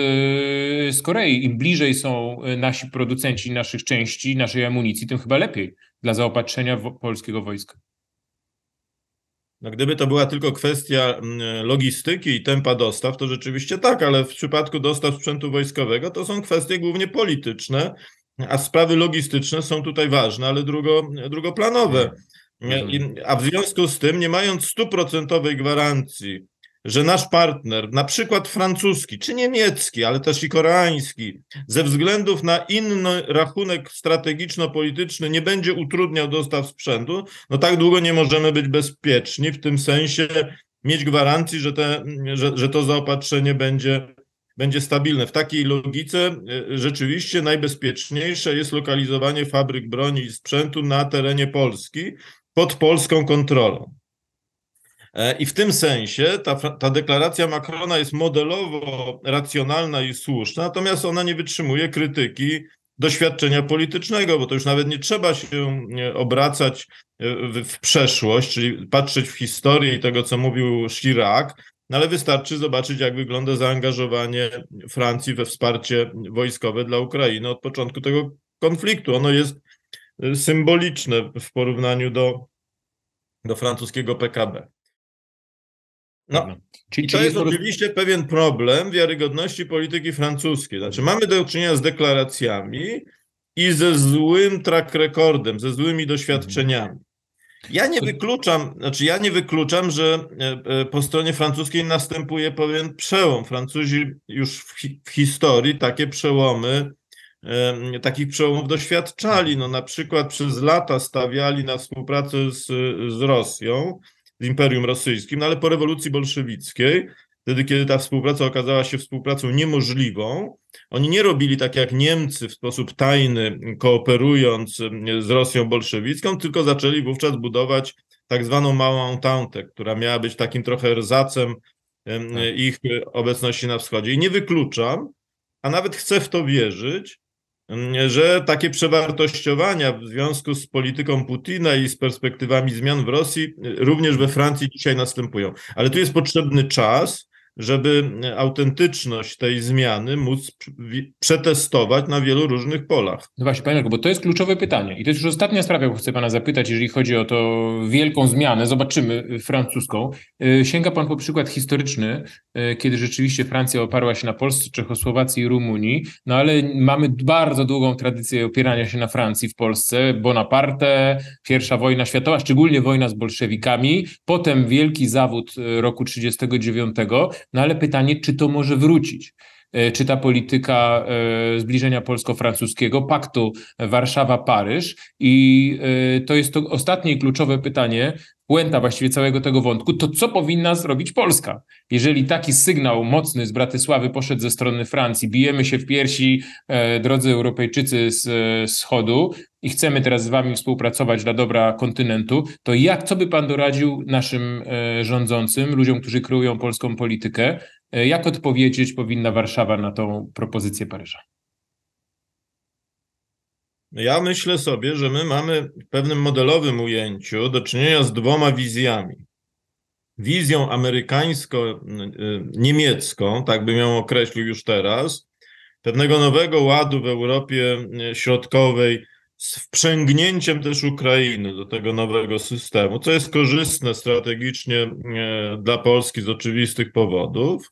B: z Korei. Im bliżej są e, nasi producenci naszych części, naszej amunicji, tym chyba lepiej dla zaopatrzenia wo polskiego wojska. No gdyby
A: to była tylko kwestia mm, logistyki i tempa dostaw, to rzeczywiście tak, ale w przypadku dostaw sprzętu wojskowego to są kwestie głównie polityczne a sprawy logistyczne są tutaj ważne, ale drugo, drugoplanowe. I, a w związku z tym, nie mając stuprocentowej gwarancji, że nasz partner, na przykład francuski czy niemiecki, ale też i koreański, ze względów na inny rachunek strategiczno-polityczny nie będzie utrudniał dostaw sprzętu, no tak długo nie możemy być bezpieczni, w tym sensie mieć gwarancji, że, te, że, że to zaopatrzenie będzie będzie stabilne. W takiej logice e, rzeczywiście najbezpieczniejsze jest lokalizowanie fabryk broni i sprzętu na terenie Polski pod polską kontrolą. E, I w tym sensie ta, ta deklaracja Macrona jest modelowo racjonalna i słuszna, natomiast ona nie wytrzymuje krytyki doświadczenia politycznego, bo to już nawet nie trzeba się e, obracać w, przeszłość, czyli patrzeć w historię i tego, co mówił Chirac, no ale wystarczy zobaczyć, jak wygląda zaangażowanie Francji we wsparcie wojskowe dla Ukrainy od początku tego konfliktu. Ono jest y, symboliczne w porównaniu do, do francuskiego PKB. No. Mhm. Czyli, to jest oczywiście pewien problem wiarygodności polityki francuskiej. Znaczy, mamy do czynienia z deklaracjami i ze złym track recordem, ze złymi mhm. doświadczeniami. Ja nie wykluczam, znaczy ja nie wykluczam, że e, e, po stronie francuskiej następuje pewien przełom. Francuzi już w, hi w historii takie przełomy, takich przełomów doświadczali. No, na przykład przez lata stawiali na współpracę z, z Rosją, z Imperium Rosyjskim, no ale po rewolucji bolszewickiej Wtedy, kiedy ta współpraca okazała się współpracą niemożliwą, oni nie robili tak jak Niemcy w sposób tajny, kooperując mm, z Rosją bolszewicką, tylko zaczęli wówczas budować tak zwaną małą tantę, która miała być takim trochę rzacem mm, tak. ich obecności na wschodzie. I nie wykluczam, a nawet chcę w to wierzyć, mm, że takie przewartościowania w związku z polityką Putina i z perspektywami zmian w Rosji y, również we Francji dzisiaj następują. Ale tu jest potrzebny czas, żeby e, autentyczność tej zmiany móc przetestować na wielu różnych polach.
B: No właśnie, panie Marku, bo to jest kluczowe pytanie i to jest już ostatnia sprawa, jaką chcę pana zapytać, jeżeli chodzi o to wielką zmianę, zobaczymy e, francuską. E, sięga pan po przykład historyczny E, kiedy rzeczywiście Francja oparła się na Polsce, Czechosłowacji i Rumunii, no ale mamy bardzo długą tradycję opierania się na Francji w Polsce. Bonaparte, pierwsza wojna światowa, szczególnie wojna z bolszewikami, potem wielki zawód e, roku 1939, no ale pytanie, czy to może wrócić? E, czy ta polityka e, zbliżenia polsko-francuskiego, paktu Warszawa-Paryż. I e, to jest to ostatnie i kluczowe pytanie, puenta właściwie całego tego wątku, to co powinna zrobić Polska? Jeżeli taki sygnał mocny z Bratysławy poszedł ze strony Francji, bijemy się w piersi, drodzy Europejczycy z wschodu i chcemy teraz z wami współpracować dla dobra kontynentu, to jak, co by pan doradził naszym rządzącym, ludziom, którzy kreują polską politykę, E, jak odpowiedzieć powinna Warszawa na tą propozycję Paryża?
A: Ja myślę sobie, że my mamy w pewnym modelowym ujęciu do czynienia z dwoma wizjami. Wizją amerykańsko-niemiecką, e, tak bym ją określił już teraz, pewnego nowego ładu w Europie e, Środkowej, z wprzęgnięciem też Ukrainy do tego nowego systemu, co jest korzystne strategicznie dla Polski z oczywistych powodów.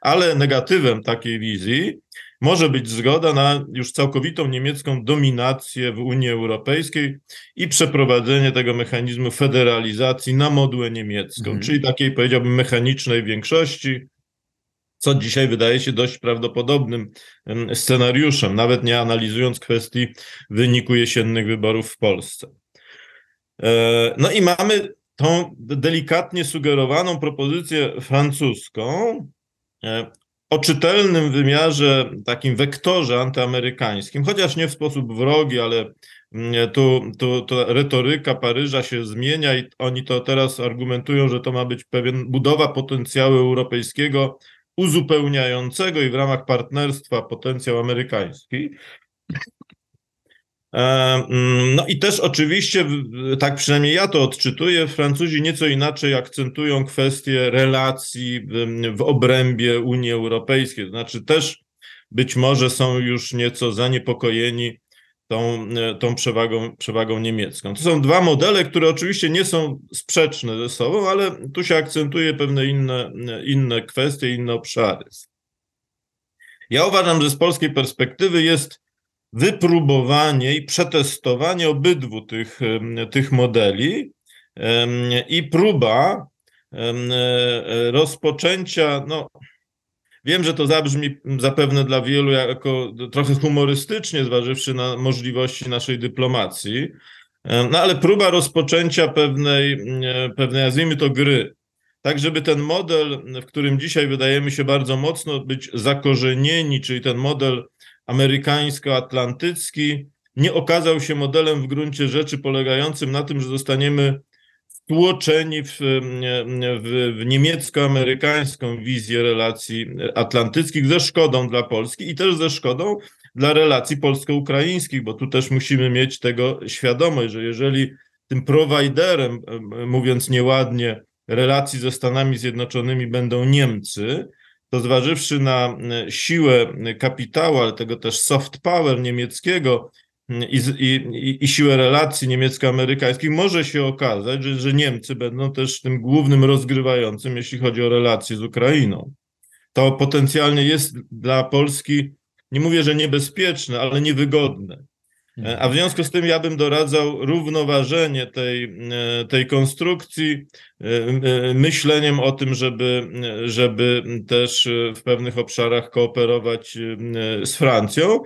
A: Ale negatywem takiej wizji może być zgoda na już całkowitą niemiecką dominację w Unii Europejskiej i przeprowadzenie tego mechanizmu federalizacji na modłę niemiecką, mhm. czyli takiej powiedziałbym mechanicznej większości, co dzisiaj wydaje się dość prawdopodobnym scenariuszem, nawet nie analizując kwestii wyniku jesiennych wyborów w Polsce. E, no i mamy tą delikatnie sugerowaną propozycję francuską, E, o czytelnym wymiarze, takim wektorze antyamerykańskim, chociaż nie w sposób wrogi, ale mm, tu, tu, tu retoryka Paryża się zmienia i oni to teraz argumentują, że to ma być pewien budowa potencjału europejskiego uzupełniającego i w ramach partnerstwa potencjał amerykański. E, mm, no i też oczywiście, tak przynajmniej ja to odczytuję, Francuzi nieco inaczej akcentują kwestię relacji w obrębie Unii Europejskiej. To znaczy też być może są już nieco zaniepokojeni tą, e, tą przewagą, przewagą niemiecką. To są dwa modele, które oczywiście nie są sprzeczne ze sobą, ale tu się akcentuje pewne inne, inne kwestie, inne obszary. Ja uważam, że z polskiej perspektywy jest wypróbowanie i przetestowanie obydwu tych, tych modeli i próba e, rozpoczęcia, no Wiem, że to zabrzmi zapewne dla wielu jako trochę humorystycznie, zważywszy na możliwości naszej dyplomacji, no ale próba rozpoczęcia pewnej, e, pewnej nazwijmy to gry, tak żeby ten model, w którym dzisiaj wydajemy się bardzo mocno być zakorzenieni, czyli ten model amerykańsko-atlantycki nie okazał się modelem w gruncie rzeczy polegającym na tym, że zostaniemy wtłoczeni w, w, w niemiecko-amerykańską wizję relacji atlantyckich ze szkodą dla Polski i też ze szkodą dla relacji polsko-ukraińskich, bo tu też musimy mieć tego świadomość, że jeżeli tym prowajderem, e, e, mówiąc nieładnie, relacji ze Stanami Zjednoczonymi będą Niemcy, to zważywszy na e, siłę kapitału, ale tego też soft power niemieckiego i, i, i siłę relacji niemiecko-amerykańskich, może się okazać, że, że Niemcy będą też tym głównym rozgrywającym, jeśli chodzi o relacje z Ukrainą. To potencjalnie jest dla Polski, nie mówię, że niebezpieczne, ale niewygodne. Mhm. A w związku z tym ja bym doradzał równoważenie tej, e, tej konstrukcji e, e, myśleniem o tym, żeby, żeby też w pewnych obszarach kooperować z Francją,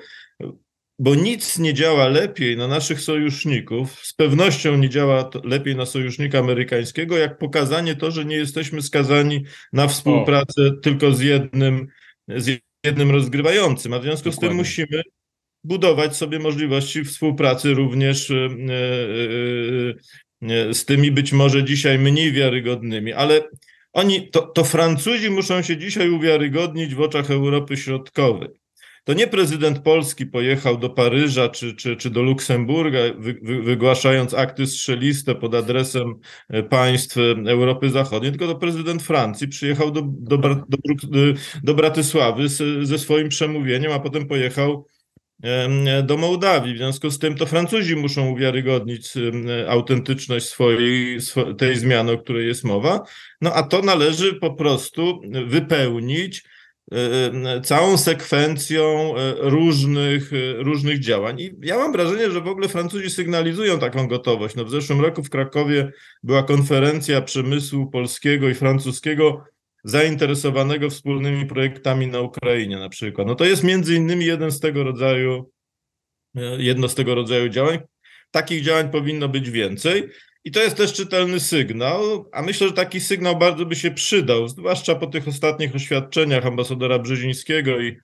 A: bo nic nie działa lepiej na naszych sojuszników, z pewnością nie działa lepiej na sojusznika amerykańskiego, jak pokazanie to, że nie jesteśmy skazani na współpracę o. tylko z jednym, z jednym rozgrywającym, a w związku Dokładnie. z tym musimy budować sobie możliwości współpracy również z tymi być może dzisiaj mniej wiarygodnymi, ale oni, to, to Francuzi muszą się dzisiaj uwiarygodnić w oczach Europy Środkowej. To nie prezydent Polski pojechał do Paryża czy, czy, czy do Luksemburga, wy, wy, wygłaszając akty strzeliste pod adresem państw Europy Zachodniej, tylko to prezydent Francji przyjechał do, do, do, do Bratysławy z, ze swoim przemówieniem, a potem pojechał do Mołdawii. W związku z tym to Francuzi muszą uwiarygodnić autentyczność swojej, tej zmiany, o której jest mowa. No a to należy po prostu wypełnić całą sekwencją e, różnych, e, różnych działań. I ja mam wrażenie, że w ogóle Francuzi sygnalizują taką gotowość. No w zeszłym roku w Krakowie była konferencja przemysłu polskiego i francuskiego zainteresowanego wspólnymi projektami na Ukrainie na przykład. No to jest między innymi jeden z tego rodzaju, e, jedno z tego rodzaju działań. Takich działań powinno być więcej. I to jest też czytelny sygnał, a myślę, że taki sygnał bardzo by się przydał, zwłaszcza po tych ostatnich oświadczeniach ambasadora Brzezińskiego i,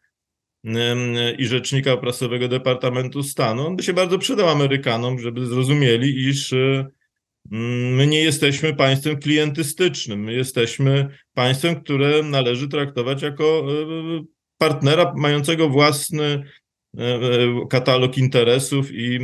A: i rzecznika prasowego Departamentu Stanu. On by się bardzo przydał Amerykanom, żeby zrozumieli, iż e, Mm, my nie jesteśmy państwem klientystycznym, my jesteśmy państwem, które należy traktować jako e, partnera mającego własny e, e, katalog interesów i,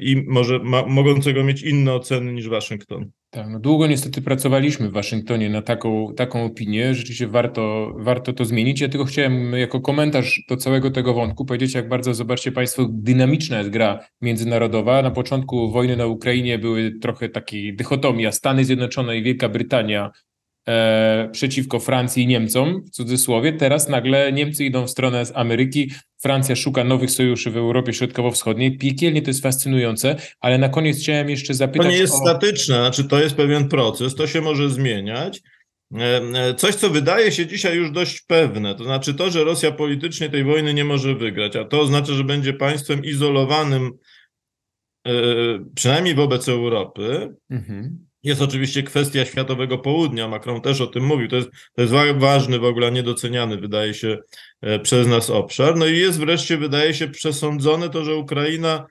A: i może ma, mogącego mieć inne oceny niż Waszyngton.
B: Tak, no długo niestety pracowaliśmy w Waszyngtonie na taką, taką opinię. Rzeczywiście warto, warto to zmienić. Ja tylko chciałem jako komentarz do całego tego wątku powiedzieć, jak bardzo, zobaczcie Państwo, dynamiczna jest gra międzynarodowa. Na początku wojny na Ukrainie były trochę takiej dychotomia Stany Zjednoczone i Wielka Brytania e, przeciwko Francji i Niemcom, w cudzysłowie, teraz nagle Niemcy idą w stronę Ameryki, Francja szuka nowych sojuszy w Europie Środkowo-Wschodniej. Piekielnie to jest fascynujące, ale na koniec chciałem jeszcze zapytać. To nie jest o...
A: statyczne, znaczy to jest pewien proces, to się może zmieniać. E, e, coś, co wydaje się dzisiaj już dość pewne, to znaczy to, że Rosja politycznie tej wojny nie może wygrać, a to oznacza, że będzie państwem izolowanym, e, przynajmniej wobec Europy. Mhm jest oczywiście kwestia światowego południa, Macron też o tym mówił. To jest, to jest ważny, w ogóle niedoceniany, wydaje się, e, przez nas obszar. No i jest wreszcie, wydaje się, przesądzone to, że Ukraina,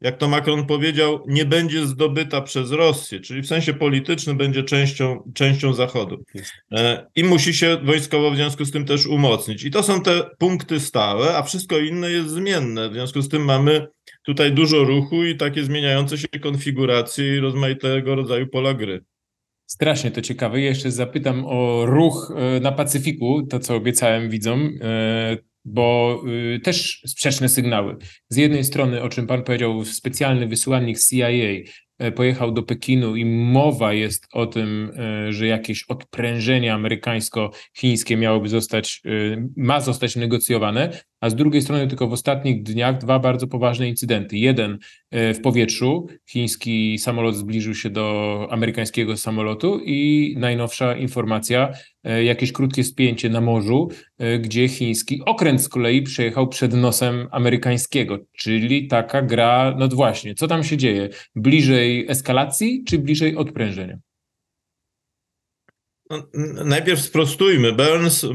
A: jak to Macron powiedział, nie będzie zdobyta przez Rosję, czyli w sensie politycznym będzie częścią, częścią Zachodu. E, I musi się wojskowo w związku z tym też umocnić. I to są te punkty stałe, a wszystko inne jest zmienne. W związku z tym mamy tutaj dużo ruchu i takie zmieniające się
B: konfiguracje i rozmaitego rodzaju pola gry. Strasznie to ciekawe. Ja jeszcze zapytam o ruch e, na Pacyfiku, to co obiecałem widzom, e, bo e, też sprzeczne sygnały. Z jednej strony, o czym pan powiedział, specjalny wysłannik CIA pojechał do Pekinu i mowa jest o tym, że jakieś odprężenie amerykańsko-chińskie miałoby zostać, ma zostać negocjowane a z drugiej strony tylko w ostatnich dniach dwa bardzo poważne incydenty. Jeden e, w powietrzu, chiński samolot zbliżył się do amerykańskiego samolotu i najnowsza informacja, e, jakieś krótkie spięcie na morzu, e, gdzie chiński okręt z kolei przejechał przed nosem amerykańskiego, czyli taka gra, no właśnie, co tam się dzieje? Bliżej eskalacji czy bliżej odprężenia?
A: No, najpierw sprostujmy. Burns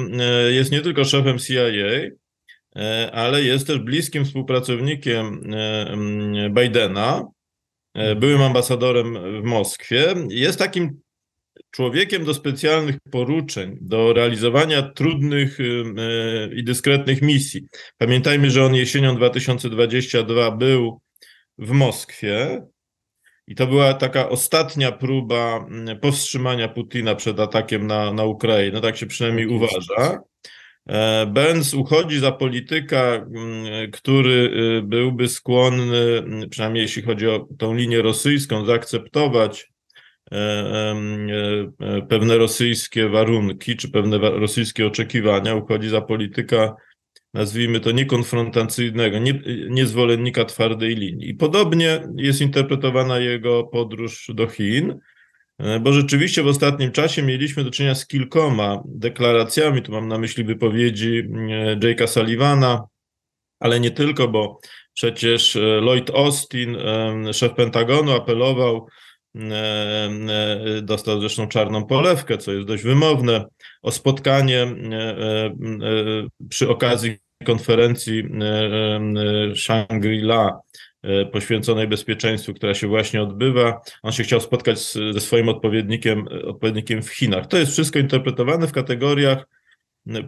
A: jest nie tylko szefem CIA, E, ale jest też bliskim współpracownikiem e, Bidena, e, mhm. byłym ambasadorem w Moskwie. Jest takim człowiekiem do specjalnych poruczeń, do realizowania trudnych y, y, i dyskretnych misji. Pamiętajmy, że on jesienią 2022 był w Moskwie. I to była taka ostatnia próba powstrzymania Putina przed atakiem na, na Ukrainę, tak się przynajmniej uważa. E, Benz uchodzi za polityka, mm, który y, byłby skłonny, mm, przynajmniej jeśli chodzi o tą linię rosyjską, zaakceptować e, e, pewne rosyjskie warunki czy pewne rosyjskie oczekiwania. Uchodzi za polityka, nazwijmy to, niekonfrontacyjnego, nie, nie zwolennika twardej linii. I podobnie jest interpretowana jego podróż do Chin E, bo rzeczywiście w ostatnim czasie mieliśmy do czynienia z kilkoma deklaracjami, tu mam na myśli wypowiedzi mm, e, Jake'a Sullivana, ale nie tylko, bo przecież e, Lloyd Austin, szef Pentagonu, apelował, mm, mm, dostał zresztą czarną polewkę, co jest dość wymowne, o spotkanie przy okazji konferencji Shangri-La E, poświęconej bezpieczeństwu, która się właśnie odbywa. On się chciał spotkać z, ze swoim odpowiednikiem, e, odpowiednikiem w Chinach. To jest wszystko interpretowane w kategoriach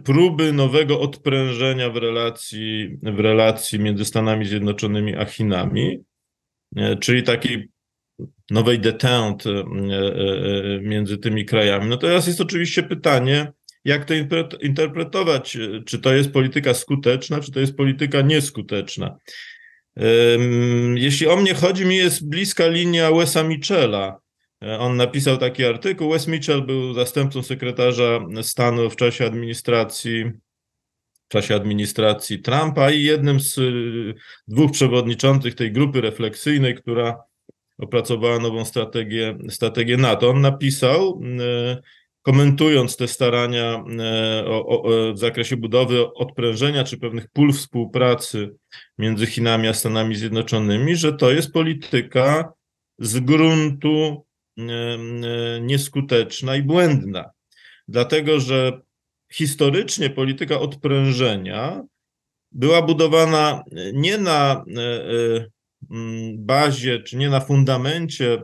A: próby nowego odprężenia w relacji, w relacji między Stanami Zjednoczonymi a Chinami, e, czyli takiej nowej detente między tymi krajami. No teraz jest oczywiście pytanie, jak to interpretować? Czy to jest polityka skuteczna, czy to jest polityka nieskuteczna? Jeśli o mnie chodzi, mi jest bliska linia Wesa Michela. E, on napisał taki artykuł. Wes Mitchell był zastępcą sekretarza stanu w czasie administracji w czasie administracji Trumpa i jednym z y, dwóch przewodniczących tej grupy refleksyjnej, która opracowała nową strategię, strategię NATO. On napisał e, komentując te starania e, o, o, e, w zakresie budowy odprężenia czy pewnych pól współpracy między Chinami a Stanami Zjednoczonymi, że to jest polityka z gruntu e, nieskuteczna i błędna. Dlatego, że historycznie polityka odprężenia była budowana nie na bazie czy nie na fundamencie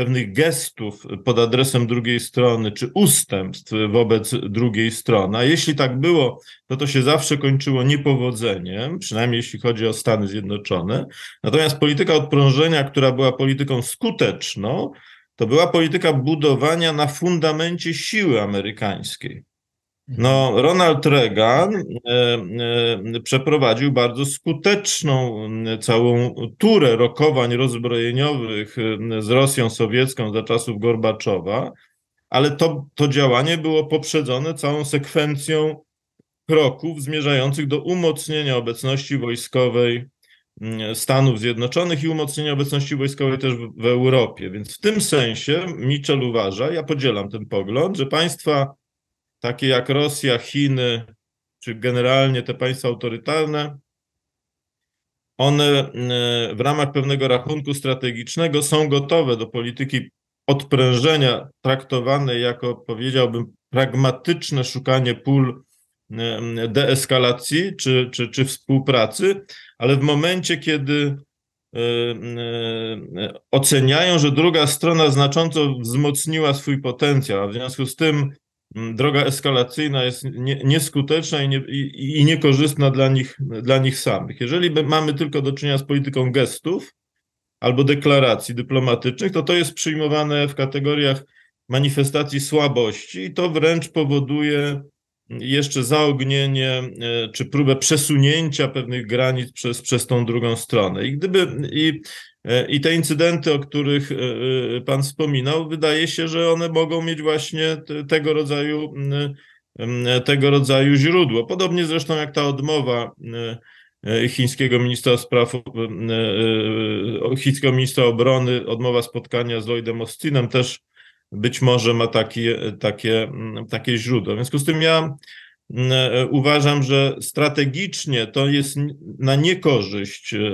A: pewnych gestów pod adresem drugiej strony, czy ustępstw wobec drugiej strony. A jeśli tak było, to to się zawsze kończyło niepowodzeniem, przynajmniej jeśli chodzi o Stany Zjednoczone. Natomiast polityka odprężenia, która była polityką skuteczną, to była polityka budowania na fundamencie siły amerykańskiej. No, Ronald Reagan e, e, przeprowadził bardzo skuteczną e, całą turę rokowań rozbrojeniowych z Rosją sowiecką za czasów Gorbaczowa, ale to, to działanie było poprzedzone całą sekwencją kroków zmierzających do umocnienia obecności wojskowej mm, Stanów Zjednoczonych i umocnienia obecności wojskowej też w, w Europie. Więc w tym sensie Mitchell uważa, ja podzielam ten pogląd, że państwa takie jak Rosja, Chiny, czy generalnie te państwa autorytarne, one e, w ramach pewnego rachunku strategicznego są gotowe do polityki odprężenia traktowanej jako, powiedziałbym, pragmatyczne szukanie pól e, deeskalacji czy, czy, czy współpracy, ale w momencie, kiedy e, oceniają, że druga strona znacząco wzmocniła swój potencjał, a w związku z tym Mm, droga eskalacyjna jest nie, nieskuteczna i, nie, i, i niekorzystna dla nich, dla nich samych. Jeżeli mamy tylko do czynienia z polityką gestów albo deklaracji dyplomatycznych, to to jest przyjmowane w kategoriach manifestacji słabości i to wręcz powoduje jeszcze zaognienie e, czy próbę przesunięcia pewnych granic przez, przez tą drugą stronę. I gdyby i E, I te incydenty, o których e, e, Pan wspominał, wydaje się, że one mogą mieć właśnie tego rodzaju, tego rodzaju źródło. Podobnie zresztą jak ta odmowa chińskiego ministra spraw, chińskiego ministra obrony, odmowa spotkania z Lloydem Austinem też być może ma takie, takie, takie źródło. W związku z tym ja Mm, e, uważam, że strategicznie to jest na niekorzyść e,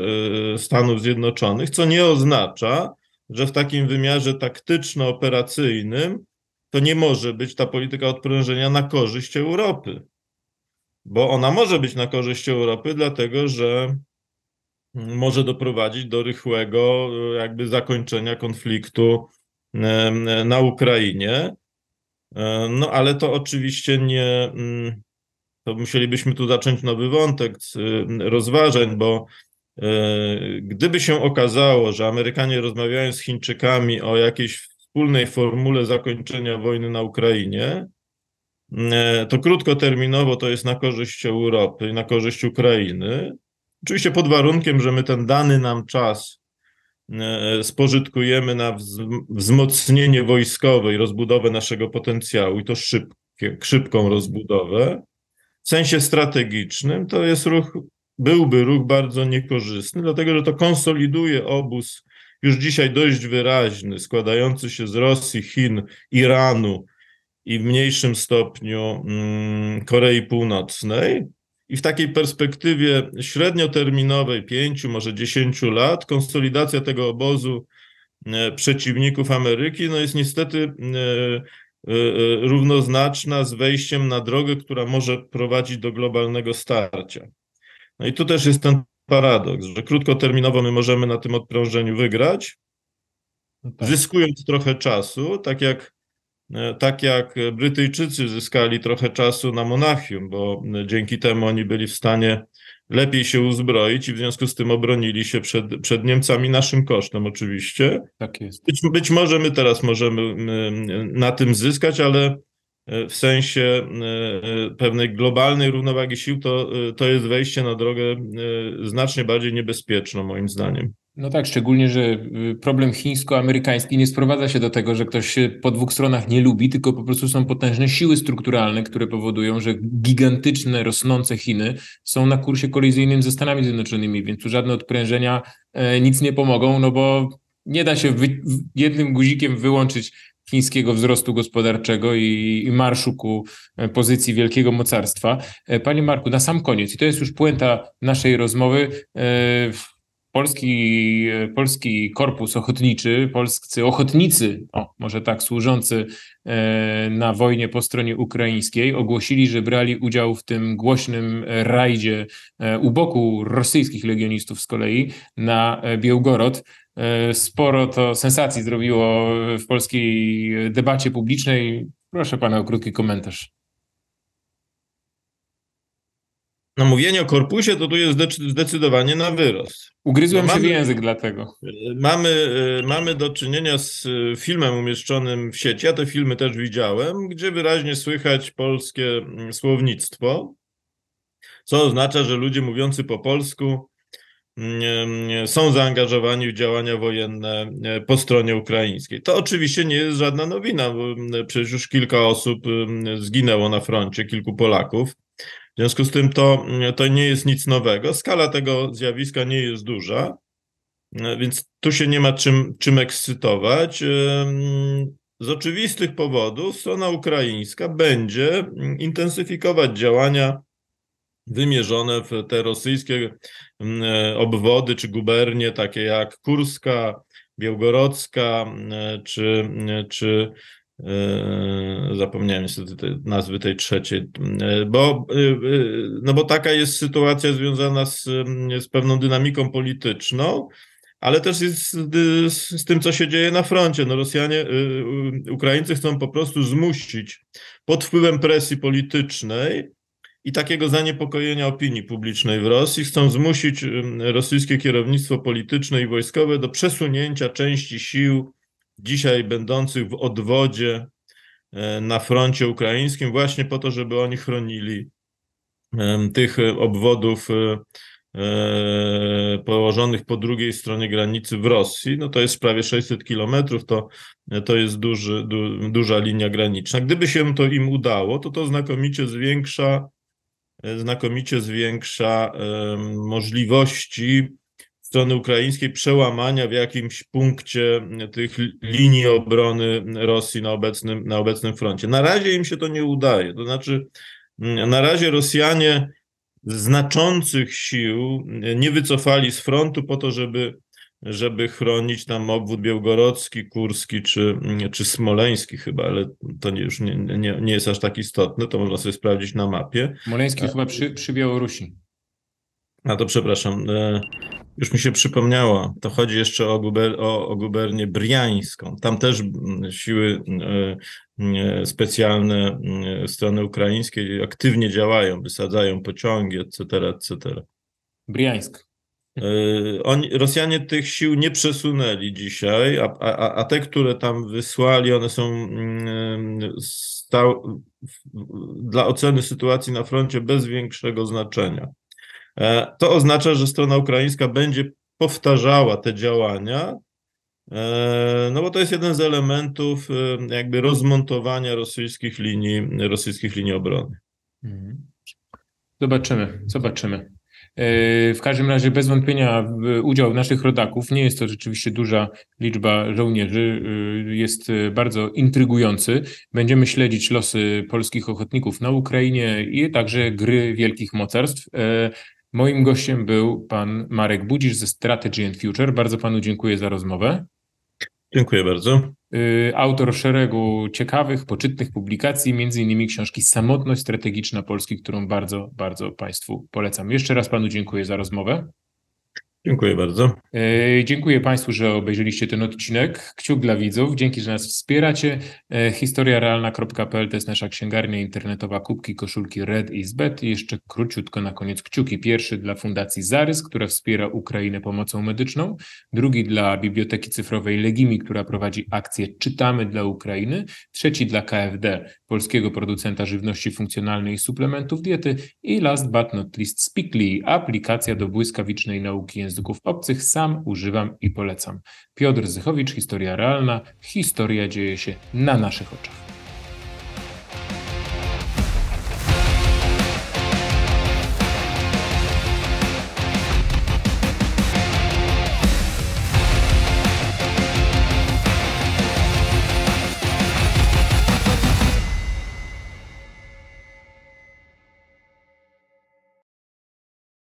A: Stanów Zjednoczonych, co nie oznacza, że w takim wymiarze taktyczno-operacyjnym to nie może być ta polityka odprężenia na korzyść Europy. Bo ona może być na korzyść Europy, dlatego że mm, może doprowadzić do rychłego e, jakby zakończenia konfliktu na Ukrainie. No ale to oczywiście nie, mm, to musielibyśmy tu zacząć nowy wątek y, rozważań, bo y, gdyby się okazało, że Amerykanie rozmawiają z Chińczykami o jakiejś wspólnej formule zakończenia wojny na Ukrainie, y, to krótkoterminowo to jest na korzyść Europy i na korzyść Ukrainy. Oczywiście pod warunkiem, że my ten dany nam czas spożytkujemy na wzmocnienie wojskowe i rozbudowę naszego potencjału i to szybkie, szybką rozbudowę w sensie strategicznym to jest ruch, byłby ruch bardzo niekorzystny, dlatego że to konsoliduje obóz już dzisiaj dość wyraźny, składający się z Rosji, Chin, Iranu i w mniejszym stopniu mm, Korei Północnej. I w takiej perspektywie średnioterminowej, pięciu, może dziesięciu lat, konsolidacja tego obozu e, przeciwników Ameryki no jest niestety e, Y, y, równoznaczna z wejściem na drogę, która może prowadzić do globalnego starcia. No i tu też jest ten paradoks, że krótkoterminowo my możemy na tym odprężeniu wygrać, no tak. zyskując trochę czasu, tak jak, e, tak jak Brytyjczycy zyskali trochę czasu na Monachium, bo e, dzięki temu oni byli w stanie lepiej się uzbroić i w związku z tym obronili się przed, przed Niemcami, naszym kosztem oczywiście. Tak jest. Być, być może my teraz możemy mm, na tym zyskać, ale e, w sensie e, e, pewnej globalnej równowagi sił to, to jest wejście na drogę
B: znacznie bardziej niebezpieczną moim zdaniem. No tak, szczególnie, że y, problem chińsko-amerykański nie sprowadza się do tego, że ktoś się po dwóch stronach nie lubi, tylko po prostu są potężne siły strukturalne, które powodują, że gigantyczne, rosnące Chiny są na kursie kolizyjnym ze Stanami Zjednoczonymi, więc tu żadne odprężenia e, nic nie pomogą, no bo nie da się wy- jednym guzikiem wyłączyć chińskiego wzrostu gospodarczego i, i marszu ku e, pozycji wielkiego mocarstwa. E, panie Marku, na sam koniec, i to jest już puenta naszej rozmowy, polski, polski korpus ochotniczy, polscy ochotnicy, o, może tak, służący e, na wojnie po stronie ukraińskiej, ogłosili, że brali udział w tym głośnym rajdzie e, u boku rosyjskich legionistów z kolei na e, Białgorod. Sporo to sensacji zrobiło w polskiej debacie publicznej. Proszę pana o krótki komentarz. no
A: mówienie o korpusie to tu jest zdecydowanie na wyrost. Ugryzłem no, się w język dlatego. Y, mamy, y, mamy do czynienia z y, filmem umieszczonym w sieci, ja te filmy też widziałem, gdzie wyraźnie słychać polskie mm, słownictwo, co oznacza, że ludzie mówiący po polsku mm, są zaangażowani w działania wojenne po stronie ukraińskiej. To oczywiście nie jest żadna nowina, bo mm, przecież już kilka osób zginęło na froncie, kilku Polaków. W związku z tym to, to nie jest nic nowego. Skala tego zjawiska nie jest duża, więc tu się nie ma czym, czym ekscytować. Z oczywistych powodów strona ukraińska będzie intensyfikować działania wymierzone w te rosyjskie obwody czy gubernie, takie jak Kurska, Białgorodzka czy, czy Yy, zapomniałem niestety nazwy tej trzeciej, yy, bo, yy, no bo taka jest sytuacja związana z, z pewną dynamiką polityczną, ale też jest z, z, tym, co się dzieje na froncie. No Rosjanie, Ukraińcy chcą po prostu zmusić pod wpływem presji politycznej i takiego zaniepokojenia opinii publicznej w Rosji, chcą zmusić rosyjskie kierownictwo polityczne i wojskowe do przesunięcia części sił dzisiaj będących w odwodzie e, na froncie ukraińskim, właśnie po to, żeby oni chronili e, tych obwodów e, położonych po drugiej stronie granicy w Rosji. No to jest prawie 600 kilometrów, to, to jest duży, du, duża linia graniczna. Gdyby się to im udało, to to znakomicie zwiększa, znakomicie zwiększa możliwości strony ukraińskiej przełamania w jakimś punkcie tych linii obrony Rosji na obecnym, na obecnym froncie. Na razie im się to nie udaje. To znaczy, mm, na razie Rosjanie znaczących sił nie wycofali z frontu po to, żeby, żeby chronić tam obwód białgorocki, kurski czy, czy smoleński chyba, ale to nie, już nie, nie, nie jest aż tak istotne, to można sobie sprawdzić na mapie. Smoleński A... chyba przy, przy Białorusi. A to przepraszam, e, już mi się przypomniało. to chodzi jeszcze o, guber, o, o gubernię briańską. Tam też mm, siły mm, e, mm, e, specjalne e, strony ukraińskiej aktywnie działają, wysadzają pociągi, etc., etc. Briańsk. oni, Rosjanie tych sił nie przesunęli dzisiaj, a, a, a te, które tam wysłali, one są stał, dla oceny sytuacji na froncie bez większego znaczenia. E, to oznacza, że strona ukraińska będzie powtarzała te działania, e, no bo to jest jeden z elementów e, jakby rozmontowania rosyjskich linii,
B: rosyjskich linii obrony. Mhm. Zobaczymy, zobaczymy. W każdym razie bez wątpienia udział naszych rodaków, nie jest to rzeczywiście duża liczba żołnierzy, jest bardzo intrygujący. Będziemy śledzić losy polskich ochotników na Ukrainie i także gry wielkich mocarstw. Moim gościem był pan Marek Budzisz ze Strategy and Future. Bardzo panu dziękuję za rozmowę. Dziękuję bardzo. Y, autor szeregu ciekawych, poczytnych publikacji, między innymi książki Samotność strategiczna Polski, którą bardzo, bardzo państwu polecam. Jeszcze raz panu dziękuję za rozmowę. Dziękuję bardzo. E, dziękuję Państwu, że obejrzeliście ten odcinek. Kciuk dla widzów. Dzięki, że nas wspieracie. E, Historiarealna.pl to jest nasza księgarnia internetowa kubki, koszulki Red i Zbet. I jeszcze króciutko na koniec kciuki. Pierwszy dla Fundacji Zarys, która wspiera Ukrainę pomocą medyczną. Drugi dla Biblioteki Cyfrowej Legimi, która prowadzi akcję Czytamy dla Ukrainy. Trzeci dla KFD, polskiego producenta żywności funkcjonalnej i suplementów diety i last but not least Speakly, aplikacja do błyskawicznej nauki języków obcych. Sam używam i polecam. Piotr Zychowicz, Historia Realna. Historia dzieje się na naszych oczach.